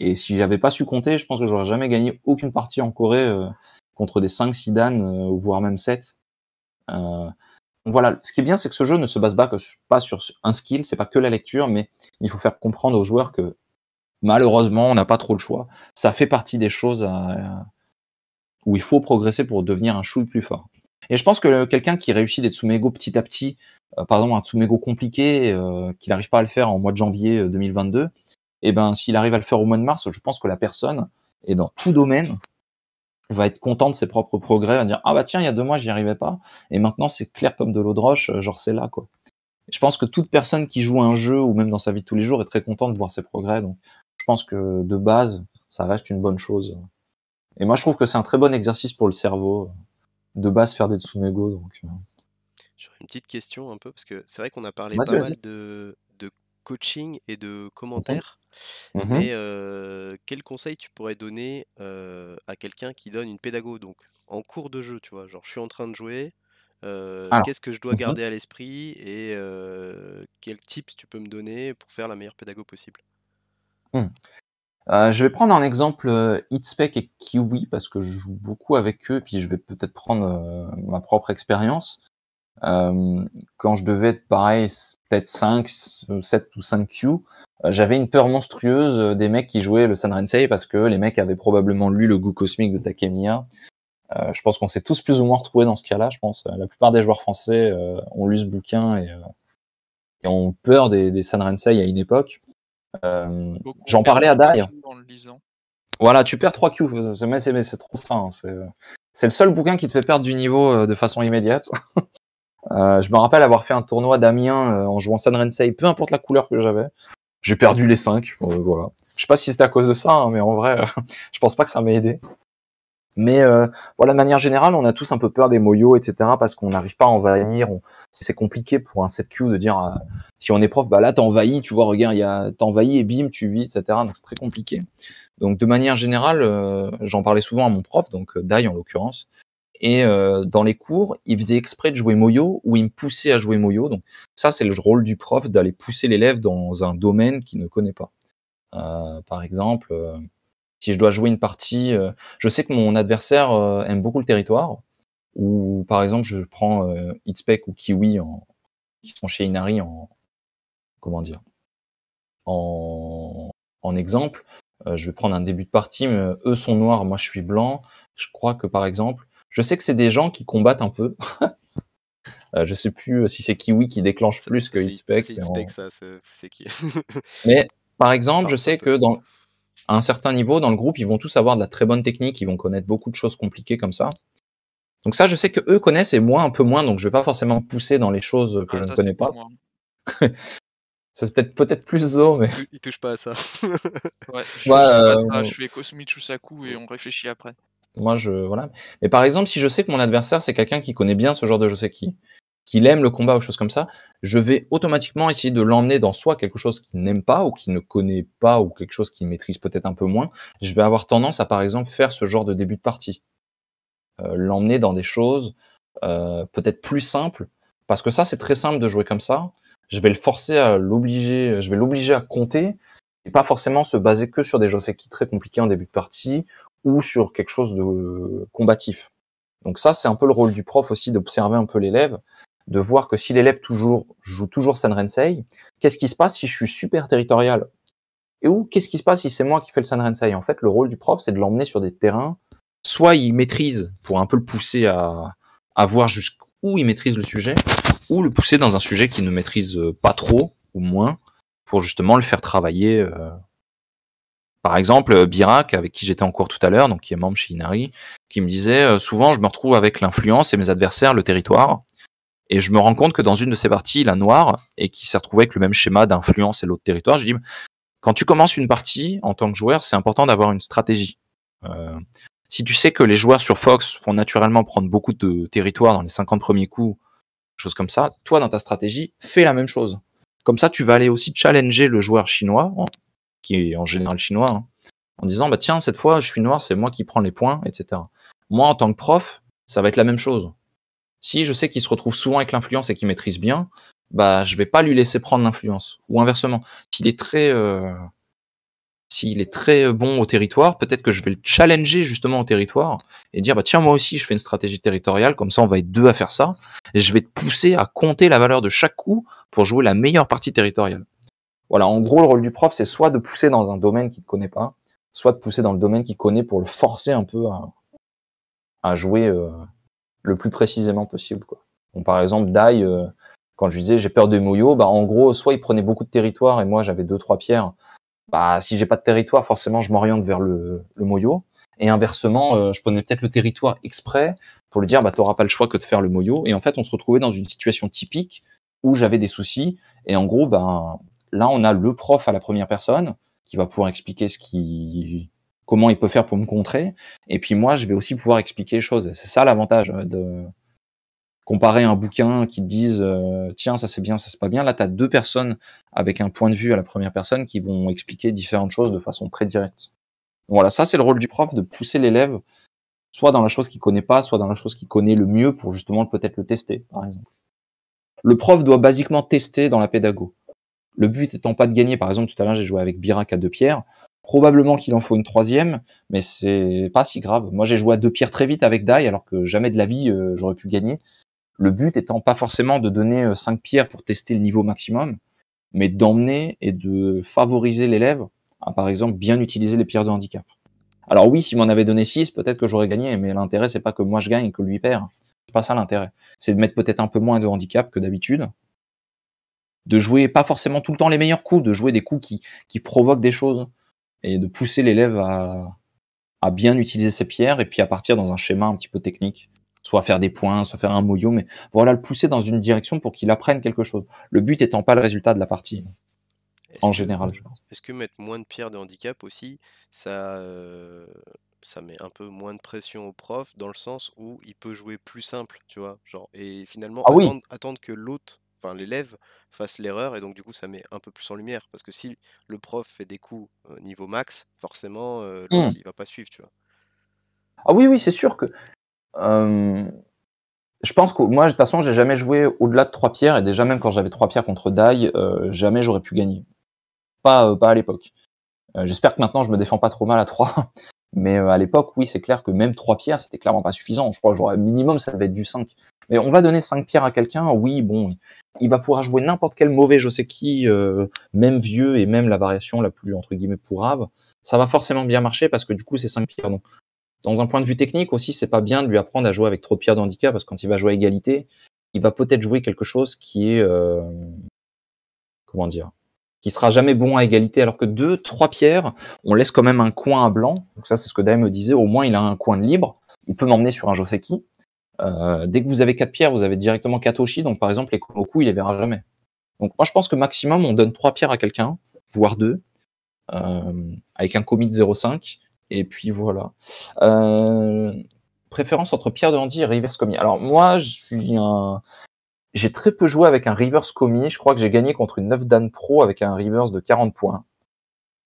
Et si j'avais pas su compter, je pense que j'aurais jamais gagné aucune partie en Corée. Euh, contre des 5 sidanes, euh, voire même 7. Euh, voilà, ce qui est bien, c'est que ce jeu ne se base pas, que, pas sur un skill, c'est pas que la lecture, mais il faut faire comprendre aux joueurs que malheureusement, on n'a pas trop le choix. Ça fait partie des choses où il faut progresser pour devenir un chou plus fort. Et je pense que euh, quelqu'un qui réussit des Tsumego petit à petit, pardon par exemple un Tsumego compliqué, qu'il n'arrive pas à le faire en mois de janvier 2022, et eh ben s'il arrive à le faire au mois de mars, je pense que la personne est dans tout domaine va être content de ses propres progrès, va dire ah bah tiens il y a deux mois j'y arrivais pas et maintenant c'est clair comme de l'eau de roche, euh, genre c'est là quoi. Je pense que toute personne qui joue un jeu ou même dans sa vie de tous les jours est très contente de voir ses progrès. Donc je pense que de base ça reste une bonne chose. Et moi je trouve que c'est un très bon exercice pour le cerveau euh, de base faire des tsunego donc. Euh. J'aurais une petite question un peu parce que c'est vrai qu'on a parlé pas mal de coaching et de commentaires. Mmh Mais euh, quel conseil tu pourrais donner à quelqu'un qui donne une pédago en cours de jeu, tu vois, genre je suis en train de jouer, qu'est-ce que je dois mmh garder à l'esprit et quels tips tu peux me donner pour faire la meilleure pédago possible mmh. je vais prendre un exemple ItSpec et Kiwi parce que je joue beaucoup avec eux, et puis je vais peut-être prendre ma propre expérience. quand je devais être pareil, peut-être 5, 7 ou 5 Q, euh, j'avais une peur monstrueuse euh, des mecs qui jouaient le Sanrensei parce que les mecs avaient probablement lu le goût cosmique de Takemiya. Euh, je pense qu'on s'est tous plus ou moins retrouvés dans ce cas-là. Je pense la plupart des joueurs français ont lu ce bouquin et, ont peur des, des Sanrensei à une époque. J'en parlais à Dai. Voilà, tu perds 3 Q. Mais c'est trop ça. Hein, c'est le seul bouquin qui te fait perdre du niveau de façon immédiate. je me rappelle avoir fait un tournoi d'Amiens en jouant Sanrensei, peu importe la couleur que j'avais. J'ai perdu les 5, euh, voilà. Je sais pas si c'était à cause de ça, hein, mais en vrai, je pense pas que ça m'ait aidé. Mais euh, voilà, de manière générale, on a tous un peu peur des moyos, etc., parce qu'on n'arrive pas à envahir. C'est compliqué pour un set q de dire ah, si on est prof, bah là t'envahis, tu vois, regarde, il y a t'envahis et bim, tu vis, etc. Donc c'est très compliqué. Donc de manière générale, euh, j'en parlais souvent à mon prof, donc Dai en l'occurrence, et euh, dans les cours, il faisait exprès de jouer Moyo ou il me poussait à jouer Moyo. Donc ça, c'est le rôle du prof d'aller pousser l'élève dans un domaine qu'il ne connaît pas. Euh, par exemple, euh, si je dois jouer une partie, je sais que mon adversaire aime beaucoup le territoire. Ou par exemple, je prends Hitspec ou Kiwi qui sont chez Inari en comment dire en, en exemple. je vais prendre un début de partie, mais eux sont noirs, moi je suis blanc. Je crois que par exemple je sais que c'est des gens qui combattent un peu. Euh, je sais plus euh, si c'est Kiwi qui déclenche plus que Hitspec. C'est ça, c'est qui. mais par exemple, je sais que dans, à un certain niveau, dans le groupe, ils vont tous avoir de la très bonne technique, ils vont connaître beaucoup de choses compliquées comme ça. Donc ça, je sais que eux connaissent et moi un peu moins, donc je vais pas forcément pousser dans les choses que ah, je ne connais pas. ça c'est peut-être peut-être plus Zo, mais il touche pas à ça. je, je euh, fais et on réfléchit après. Moi, je voilà. Mais par exemple, si je sais que mon adversaire c'est quelqu'un qui connaît bien ce genre de joseki, qui, qu'il aime le combat ou choses comme ça, je vais automatiquement essayer de l'emmener dans soit quelque chose qu'il n'aime pas ou qu'il ne connaît pas ou quelque chose qu'il maîtrise peut-être un peu moins. Je vais avoir tendance à par exemple faire ce genre de début de partie, euh, l'emmener dans des choses euh, peut-être plus simples parce que ça c'est très simple de jouer comme ça. Je vais le forcer à l'obliger, je vais l'obliger à compter et pas forcément se baser que sur des joseki très compliqués en début de partie ou sur quelque chose de combatif. Donc ça, c'est un peu le rôle du prof aussi d'observer un peu l'élève, de voir que si l'élève toujours joue toujours Sanrensei, qu'est-ce qui se passe si je suis super territorial Et ou qu'est-ce qui se passe si c'est moi qui fais le Sanrensei En fait, le rôle du prof, c'est de l'emmener sur des terrains, soit il maîtrise pour un peu le pousser à, à voir jusqu'où il maîtrise le sujet, ou le pousser dans un sujet qu'il ne maîtrise pas trop ou moins pour justement le faire travailler euh, par exemple, euh, Birak, avec qui j'étais en cours tout à l'heure, donc qui est membre chez Inari, qui me disait euh, souvent je me retrouve avec l'influence et mes adversaires, le territoire, et je me rends compte que dans une de ces parties, il a noir et qui s'est retrouvé avec le même schéma d'influence et l'autre territoire. Je dis quand tu commences une partie en tant que joueur, c'est important d'avoir une stratégie. Euh, si tu sais que les joueurs sur Fox vont naturellement prendre beaucoup de territoire dans les 50 premiers coups, chose comme ça, toi dans ta stratégie, fais la même chose. Comme ça, tu vas aller aussi challenger le joueur chinois qui est en général chinois, hein, en disant bah tiens cette fois je suis noir, c'est moi qui prends les points, etc. Moi en tant que prof, ça va être la même chose. Si je sais qu'il se retrouve souvent avec l'influence et qu'il maîtrise bien, bah je vais pas lui laisser prendre l'influence. Ou inversement, s'il est très euh, s'il est très euh, bon au territoire, peut-être que je vais le challenger justement au territoire et dire bah tiens moi aussi je fais une stratégie territoriale, comme ça on va être deux à faire ça, et je vais te pousser à compter la valeur de chaque coup pour jouer la meilleure partie territoriale. Voilà, en gros, le rôle du prof, c'est soit de pousser dans un domaine qu'il ne connaît pas, soit de pousser dans le domaine qu'il connaît pour le forcer un peu à, jouer euh, le plus précisément possible. par exemple, Dai, euh, quand je lui disais j'ai peur de Moyo, bah, en gros, soit il prenait beaucoup de territoire et moi j'avais deux, trois pierres. Bah, si j'ai pas de territoire, forcément, je m'oriente vers le, le Moyo. Et inversement, euh, je prenais peut-être le territoire exprès pour lui dire bah, tu n'auras pas le choix que de faire le Moyo. Et en fait, on se retrouvait dans une situation typique où j'avais des soucis. Et en gros, ben, Là, on a le prof à la première personne qui va pouvoir expliquer ce qui, comment il peut faire pour me contrer. Et puis moi, je vais aussi pouvoir expliquer les choses. C'est ça l'avantage hein, de comparer un bouquin qui te disent euh, tiens ça c'est bien ça c'est pas bien là tu as deux personnes avec un point de vue à la première personne qui vont expliquer différentes choses de façon très directe voilà ça c'est le rôle du prof de pousser l'élève soit dans la chose qu'il connaît pas soit dans la chose qu'il connaît le mieux pour justement peut-être le tester par exemple le prof doit basiquement tester dans la pédago le but étant pas de gagner, par exemple, tout à l'heure, j'ai joué avec Birac à deux pierres. Probablement qu'il en faut une troisième, mais c'est pas si grave. Moi, j'ai joué à deux pierres très vite avec Dai, alors que jamais de la vie, euh, j'aurais pu gagner. Le but étant pas forcément de donner euh, cinq pierres pour tester le niveau maximum, mais d'emmener et de favoriser l'élève à, par exemple, bien utiliser les pierres de handicap. Alors oui, s'il m'en avait donné six, peut-être que j'aurais gagné, mais l'intérêt, c'est pas que moi je gagne et que lui perd. C'est pas ça l'intérêt. C'est de mettre peut-être un peu moins de handicap que d'habitude, de jouer pas forcément tout le temps les meilleurs coups, de jouer des coups qui, qui provoquent des choses et de pousser l'élève à, bien utiliser ses pierres et puis à partir dans un schéma un petit peu technique. Soit faire des points, soit faire un moyo, mais voilà, le pousser dans une direction pour qu'il apprenne quelque chose. Le but étant pas le résultat de la partie, en général, je pense. Est-ce que mettre moins de pierres de handicap aussi, ça, euh, ça met un peu moins de pression au prof, dans le sens où il peut jouer plus simple, tu vois, genre, et finalement ah attendre que l'autre enfin l'élève fasse l'erreur et donc du coup ça met un peu plus en lumière parce que si le prof fait des coups niveau max, forcément l'autre, mmh. il va pas suivre, tu vois. Ah oui oui, c'est sûr que je pense que moi de toute façon, j'ai jamais joué au-delà de trois pierres et déjà même quand j'avais trois pierres contre Dai, jamais j'aurais pu gagner. Pas pas à l'époque. j'espère que maintenant je me défends pas trop mal à 3. Mais à l'époque, oui, c'est clair que même trois pierres, c'était clairement pas suffisant. Je crois que j'aurais minimum, ça devait être du 5. Mais on va donner 5 pierres à quelqu'un, oui, bon, il va pouvoir jouer n'importe quel mauvais je sais qui, euh, même vieux et même la variation la plus entre guillemets pourrave, ça va forcément bien marcher parce que du coup c'est 5 pierres Dans un point de vue technique aussi, c'est pas bien de lui apprendre à jouer avec trop de pierres d'handicap parce que quand il va jouer à égalité, il va peut-être jouer quelque chose qui est euh, comment dire qui sera jamais bon à égalité, alors que deux, trois pierres, on laisse quand même un coin à blanc. ça, c'est ce que Dame me disait. Au moins, il a un coin de libre. Il peut m'emmener sur un Joseki. Euh, dès que vous avez quatre pierres, vous avez directement quatre Oshi. Donc, par exemple, les Komoku, il les verra jamais. Donc, moi, je pense que maximum, on donne trois pierres à quelqu'un, voire deux, euh, avec un de 0,5. Et puis voilà. Euh, préférence entre pierre de handi et reverse commis. Alors, moi, je suis un. J'ai très peu joué avec un reverse commis. Je crois que j'ai gagné contre une 9 Dan Pro avec un reverse de 40 points.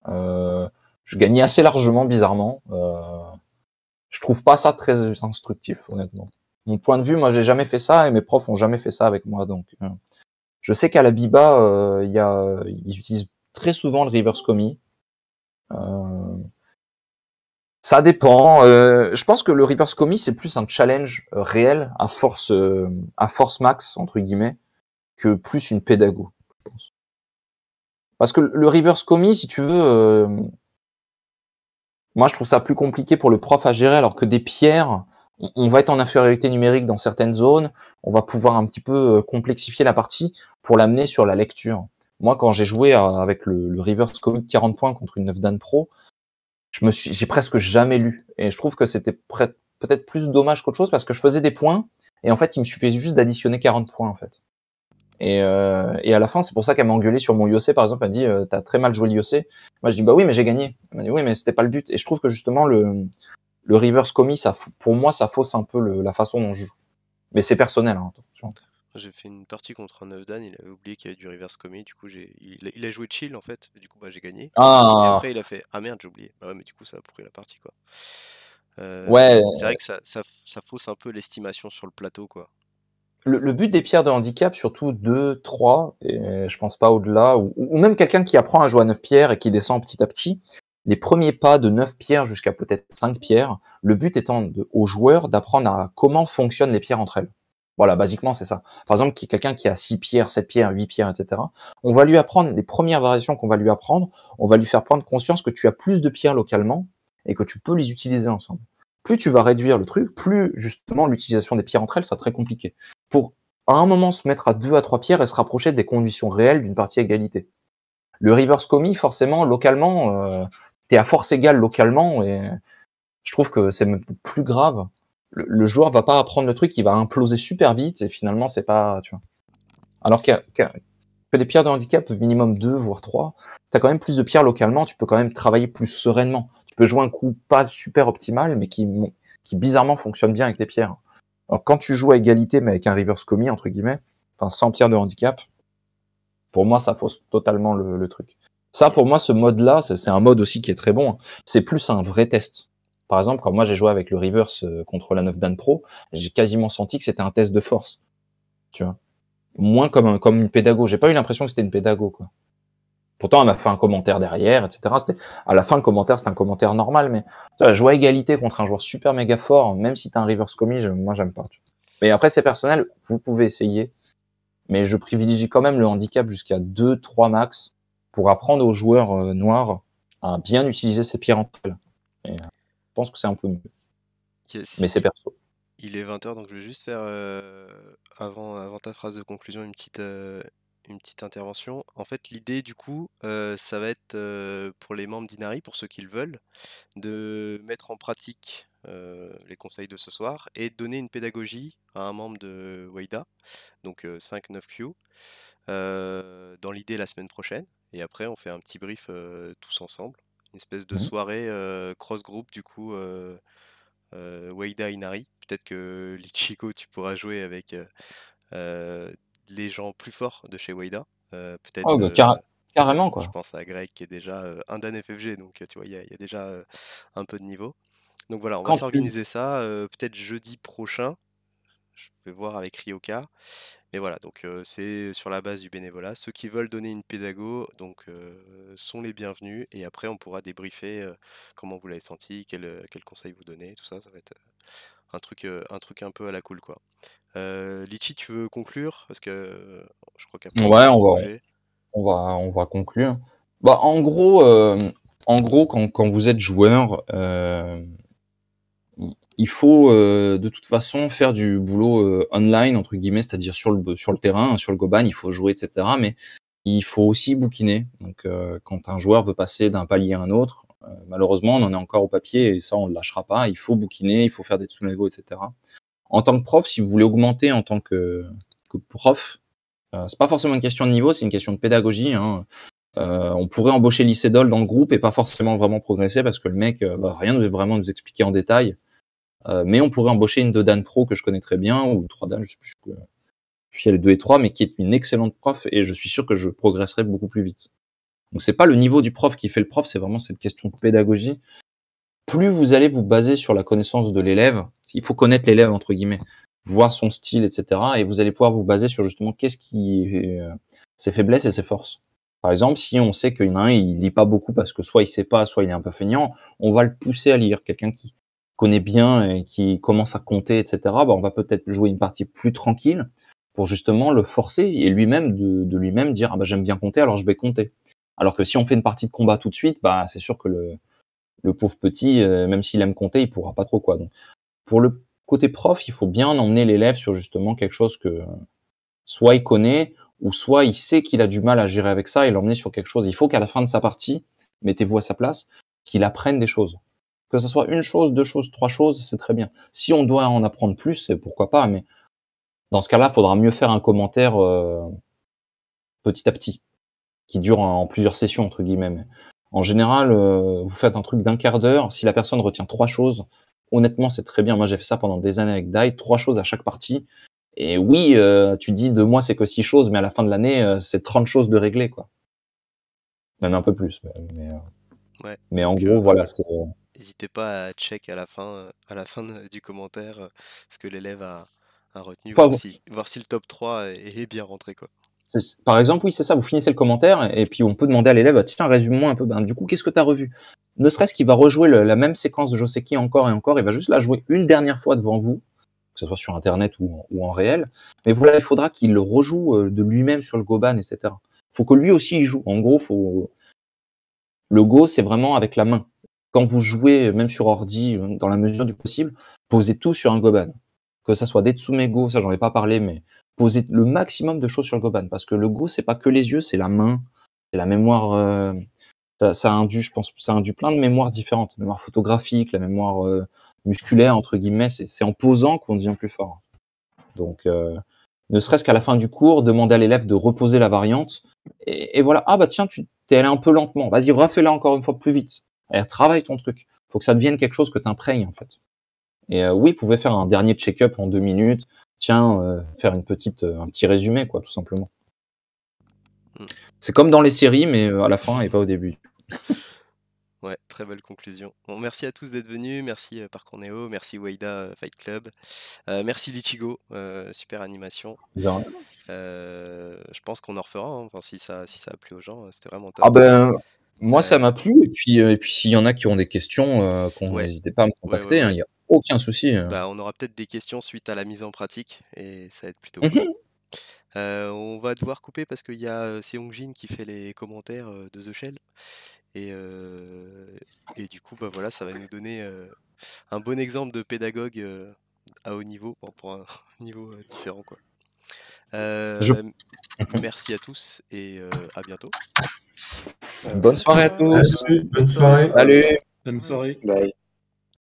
je gagnais assez largement, bizarrement. je trouve pas ça très instructif, honnêtement mon point de vue, moi, j'ai jamais fait ça et mes profs ont jamais fait ça avec moi. Donc, euh, je sais qu'à la Biba, euh, y ils utilisent très souvent le reverse commis. Euh, ça dépend. je pense que le reverse commis, c'est plus un challenge réel à force à force max entre guillemets que plus une pédago. Je pense. Parce que le reverse commis, si tu veux, moi je trouve ça plus compliqué pour le prof à gérer, alors que des pierres on, va être en infériorité numérique dans certaines zones, on va pouvoir un petit peu euh, complexifier la partie pour l'amener sur la lecture. Moi, quand j'ai joué euh, avec le, Reverse Comic 40 points contre une 9 Dan Pro, je me suis, j'ai presque jamais lu. Et je trouve que c'était peut-être plus dommage qu'autre chose parce que je faisais des points et en fait, il me suffisait juste d'additionner 40 points, en fait. Euh, et, à la fin, c'est pour ça qu'elle m'a engueulé sur mon IOC, par exemple. Elle m'a dit, t'as très mal joué l'IOC. Moi, je dis, bah oui, mais j'ai gagné. Elle m'a dit, oui, mais c'était pas le but. Et je trouve que justement, le, le reverse commis, ça, pour moi, ça fausse un peu la façon dont je joue. Mais c'est personnel. Hein, j'ai fait une partie contre un 9dan, il avait oublié qu'il y avait du reverse commis, du coup j'ai, il, a joué chill en fait, du coup bah, j'ai gagné. Ah. Et après il a fait ah merde j'ai oublié, bah mais du coup ça a pourri la partie quoi. Euh, ouais. C'est vrai que ça, fausse un peu l'estimation sur le plateau quoi. Le, but des pierres de handicap, surtout 2, 3, et je pense pas au-delà, ou, ou même quelqu'un qui apprend à jouer à 9 pierres et qui descend petit à petit, les premiers pas de 9 pierres jusqu'à peut-être 5 pierres, le but étant aux joueurs d'apprendre à comment fonctionnent les pierres entre elles. Voilà, basiquement, c'est ça. Par exemple, qui quelqu'un qui a 6 pierres, 7 pierres, 8 pierres, etc. On va lui apprendre les premières variations qu'on va lui apprendre, on va lui faire prendre conscience que tu as plus de pierres localement et que tu peux les utiliser ensemble. Plus tu vas réduire le truc, plus justement l'utilisation des pierres entre elles sera très compliquée. Pour à un moment se mettre à deux à trois pierres et se rapprocher des conditions réelles d'une partie égalité. Le reverse commis, forcément, localement, euh, à force égale localement et je trouve que c'est plus grave. Le, joueur va pas apprendre le truc, il va imploser super vite et finalement c'est pas, tu vois. Alors que, les des pierres de handicap, minimum deux, voire trois, t'as quand même plus de pierres localement, tu peux quand même travailler plus sereinement. Tu peux jouer un coup pas super optimal mais qui, bizarrement fonctionne bien avec les pierres. Alors quand tu joues à égalité mais avec un reverse commis entre guillemets, enfin sans pierres de handicap, pour moi ça fausse totalement le truc. Ça, pour moi, ce mode-là, c'est un mode aussi qui est très bon. Hein. C'est plus un vrai test. Par exemple, quand moi j'ai joué avec le reverse euh, contre la 9 Dan Pro, j'ai quasiment senti que c'était un test de force. Tu vois. Moins comme, comme une pédago. J'ai pas eu l'impression que c'était une pédago, quoi. Pourtant, elle m'a fait un commentaire derrière, etc. À la fin, le commentaire, c'était un commentaire normal, mais jouer à égalité contre un joueur super méga fort, même si t'as un reverse commis, moi, j'aime pas. Mais après, c'est personnel, vous pouvez essayer. Mais je privilégie quand même le handicap jusqu'à 2-3 max pour apprendre aux joueurs euh, noirs à bien utiliser ces pierres en pile. Euh, je pense que c'est un peu mieux. Mais c'est perso. Il est 20h, donc je vais juste faire, euh, avant, avant ta phrase de conclusion, une petite, une petite intervention. En fait, l'idée, du coup, ça va être pour les membres d'Inari, pour ceux qui le veulent, de mettre en pratique les conseils de ce soir et donner une pédagogie à un membre de Waida, donc 5-9Q, dans l'idée la semaine prochaine. Et après, on fait un petit brief tous ensemble. Une espèce de mmh soirée cross-group, du coup, Weida Inari. Peut-être que Lichiko, tu pourras jouer avec les gens plus forts de chez Weida. Ah peut-être. Oh, Carrément, quoi. Je pense à Greg qui est déjà un dan FFG, donc tu vois, il y, a déjà un peu de niveau. Donc voilà, on va s'organiser ça peut-être jeudi prochain. Je vais voir avec Ryoka. Et voilà, donc c'est sur la base du bénévolat. Ceux qui veulent donner une pédago donc, sont les bienvenus. Et après, on pourra débriefer comment vous l'avez senti, quel, quel, conseil vous donner, tout ça. Ça va être un truc, un, truc un peu à la cool. quoi. Litchi, tu veux conclure Parce que je crois qu'après. Ouais, on va, on, va, on va conclure. Bah, en gros, en gros quand, quand vous êtes joueur, il faut euh, de toute façon faire du boulot euh, online entre guillemets, c'est-à-dire sur le sur le terrain, hein, sur le goban, il faut jouer, etc. Mais il faut aussi bouquiner. Donc euh, quand un joueur veut passer d'un palier à un autre, malheureusement on en est encore au papier et ça on ne lâchera pas. Il faut bouquiner, il faut faire des tsunago, etc. En tant que prof, si vous voulez augmenter en tant que, prof, prof, c'est pas forcément une question de niveau, c'est une question de pédagogie. Hein. on pourrait embaucher l'ICEDOL dans le groupe et pas forcément vraiment progresser parce que le mec bah, rien va rien vraiment nous expliquer en détail. Euh, mais on pourrait embaucher une de Pro que je connais très bien, ou trois dan je sais plus, puis elle est 2 et trois, mais qui est une excellente prof, et je suis sûr que je progresserai beaucoup plus vite. Donc c'est pas le niveau du prof qui fait le prof, c'est vraiment cette question de pédagogie. Plus vous allez vous baser sur la connaissance de l'élève, il faut connaître l'élève entre guillemets, voir son style, etc. Et vous allez pouvoir vous baser sur justement qu'est-ce qui est, euh, ses faiblesses et ses forces. Par exemple, si on sait qu'il y en un, il lit pas beaucoup parce que soit il sait pas, soit il est un peu feignant, on va le pousser à lire. Quelqu'un qui connaît bien et qui commence à compter, etc., bah, on va peut-être jouer une partie plus tranquille pour justement le forcer et lui-même de, lui-même dire ah bah j'aime bien compter alors je vais compter. Alors que si on fait une partie de combat tout de suite, bah c'est sûr que le, pauvre petit, euh, même s'il aime compter, il pourra pas trop quoi. Donc pour le côté prof, il faut bien emmener l'élève sur justement quelque chose que soit il connaît ou soit il sait qu'il a du mal à gérer avec ça et l'emmener sur quelque chose. Il faut qu'à la fin de sa partie, mettez-vous à sa place, qu'il apprenne des choses. Que ce soit une chose, deux choses, trois choses, c'est très bien. Si on doit en apprendre plus, pourquoi pas, mais dans ce cas-là, il faudra mieux faire un commentaire euh, petit à petit, qui dure en, plusieurs sessions, entre guillemets. En général, euh, vous faites un truc d'un quart d'heure. Si la personne retient trois choses, honnêtement, c'est très bien. Moi, j'ai fait ça pendant des années avec Dai, trois choses à chaque partie. Et oui, euh, tu dis deux mois, c'est que six choses, mais à la fin de l'année, c'est 30 choses de régler, quoi. Même un peu plus. Mais, mais en gros, voilà, c'est n'hésitez pas à check à la fin, euh, à la fin du commentaire euh, ce que l'élève a, retenu, voir, si, le top 3 est, bien rentré. Quoi. Par exemple, oui, c'est ça, vous finissez le commentaire et puis on peut demander à l'élève, tiens, un résumé un peu, ben, du coup, qu'est-ce que tu as revu Ne serait-ce qu'il va rejouer la même séquence de qui encore et encore, il va juste la jouer une dernière fois devant vous, que ce soit sur Internet ou en, réel, mais voilà, il faudra qu'il le rejoue euh, de lui-même sur le Goban, etc. faut que lui aussi il joue. En gros, faut... le Go, c'est vraiment avec la main quand vous jouez, euh, même sur ordi, euh, dans la mesure du possible, posez tout sur un Goban. Que ça soit des Tsumego, ça j'en ai pas parlé, mais posez le maximum de choses sur le Goban. Parce que le Go, c'est pas que les yeux, c'est la main, c'est la mémoire. Euh, ça, ça, induit, je pense, ça induit plein de mémoires différentes. mémoire photographique, la mémoire musculaire, entre guillemets. C'est en posant qu'on devient plus fort. Donc, ne serait-ce qu'à la fin du cours, demandez à l'élève de reposer la variante. Et, voilà, ah bah tiens, tu t'es allé un peu lentement. Vas-y, refais-la encore une fois plus vite travaille ton truc. Faut que ça devienne quelque chose que imprègnes en fait. Et oui, euh, oui, pouvait faire un dernier check-up en deux minutes. Tiens, euh, faire une petite, euh, un petit résumé, quoi, tout simplement. Hmm. C'est comme dans les séries, mais à la fin et pas au début. ouais, très belle conclusion. merci à tous d'être venus. Merci Parcourneo. merci Weida Fight Club, merci Lichigo, super animation. je pense qu'on en refera, hein. si, ça, si ça a plu aux gens, c'était vraiment top. Ah ben, moi, ça m'a plu. Et puis, euh, puis s'il y en a qui ont des questions, euh, qu'on n'hésitez pas à me contacter. Hein, il n'y a aucun souci. Euh. Bah, on aura peut-être des questions suite à la mise en pratique. Et ça va être plutôt mmh on va devoir couper parce qu'il y a Seongjin qui fait les commentaires de The Shell. Et, du coup, bah, voilà, ça va nous donner un bon exemple de pédagogue à haut niveau, pour un niveau différent. Mmh merci à tous et à bientôt. Bonne soirée à tous. Merci, bonne soirée. Salut. Bonne soirée. Bye.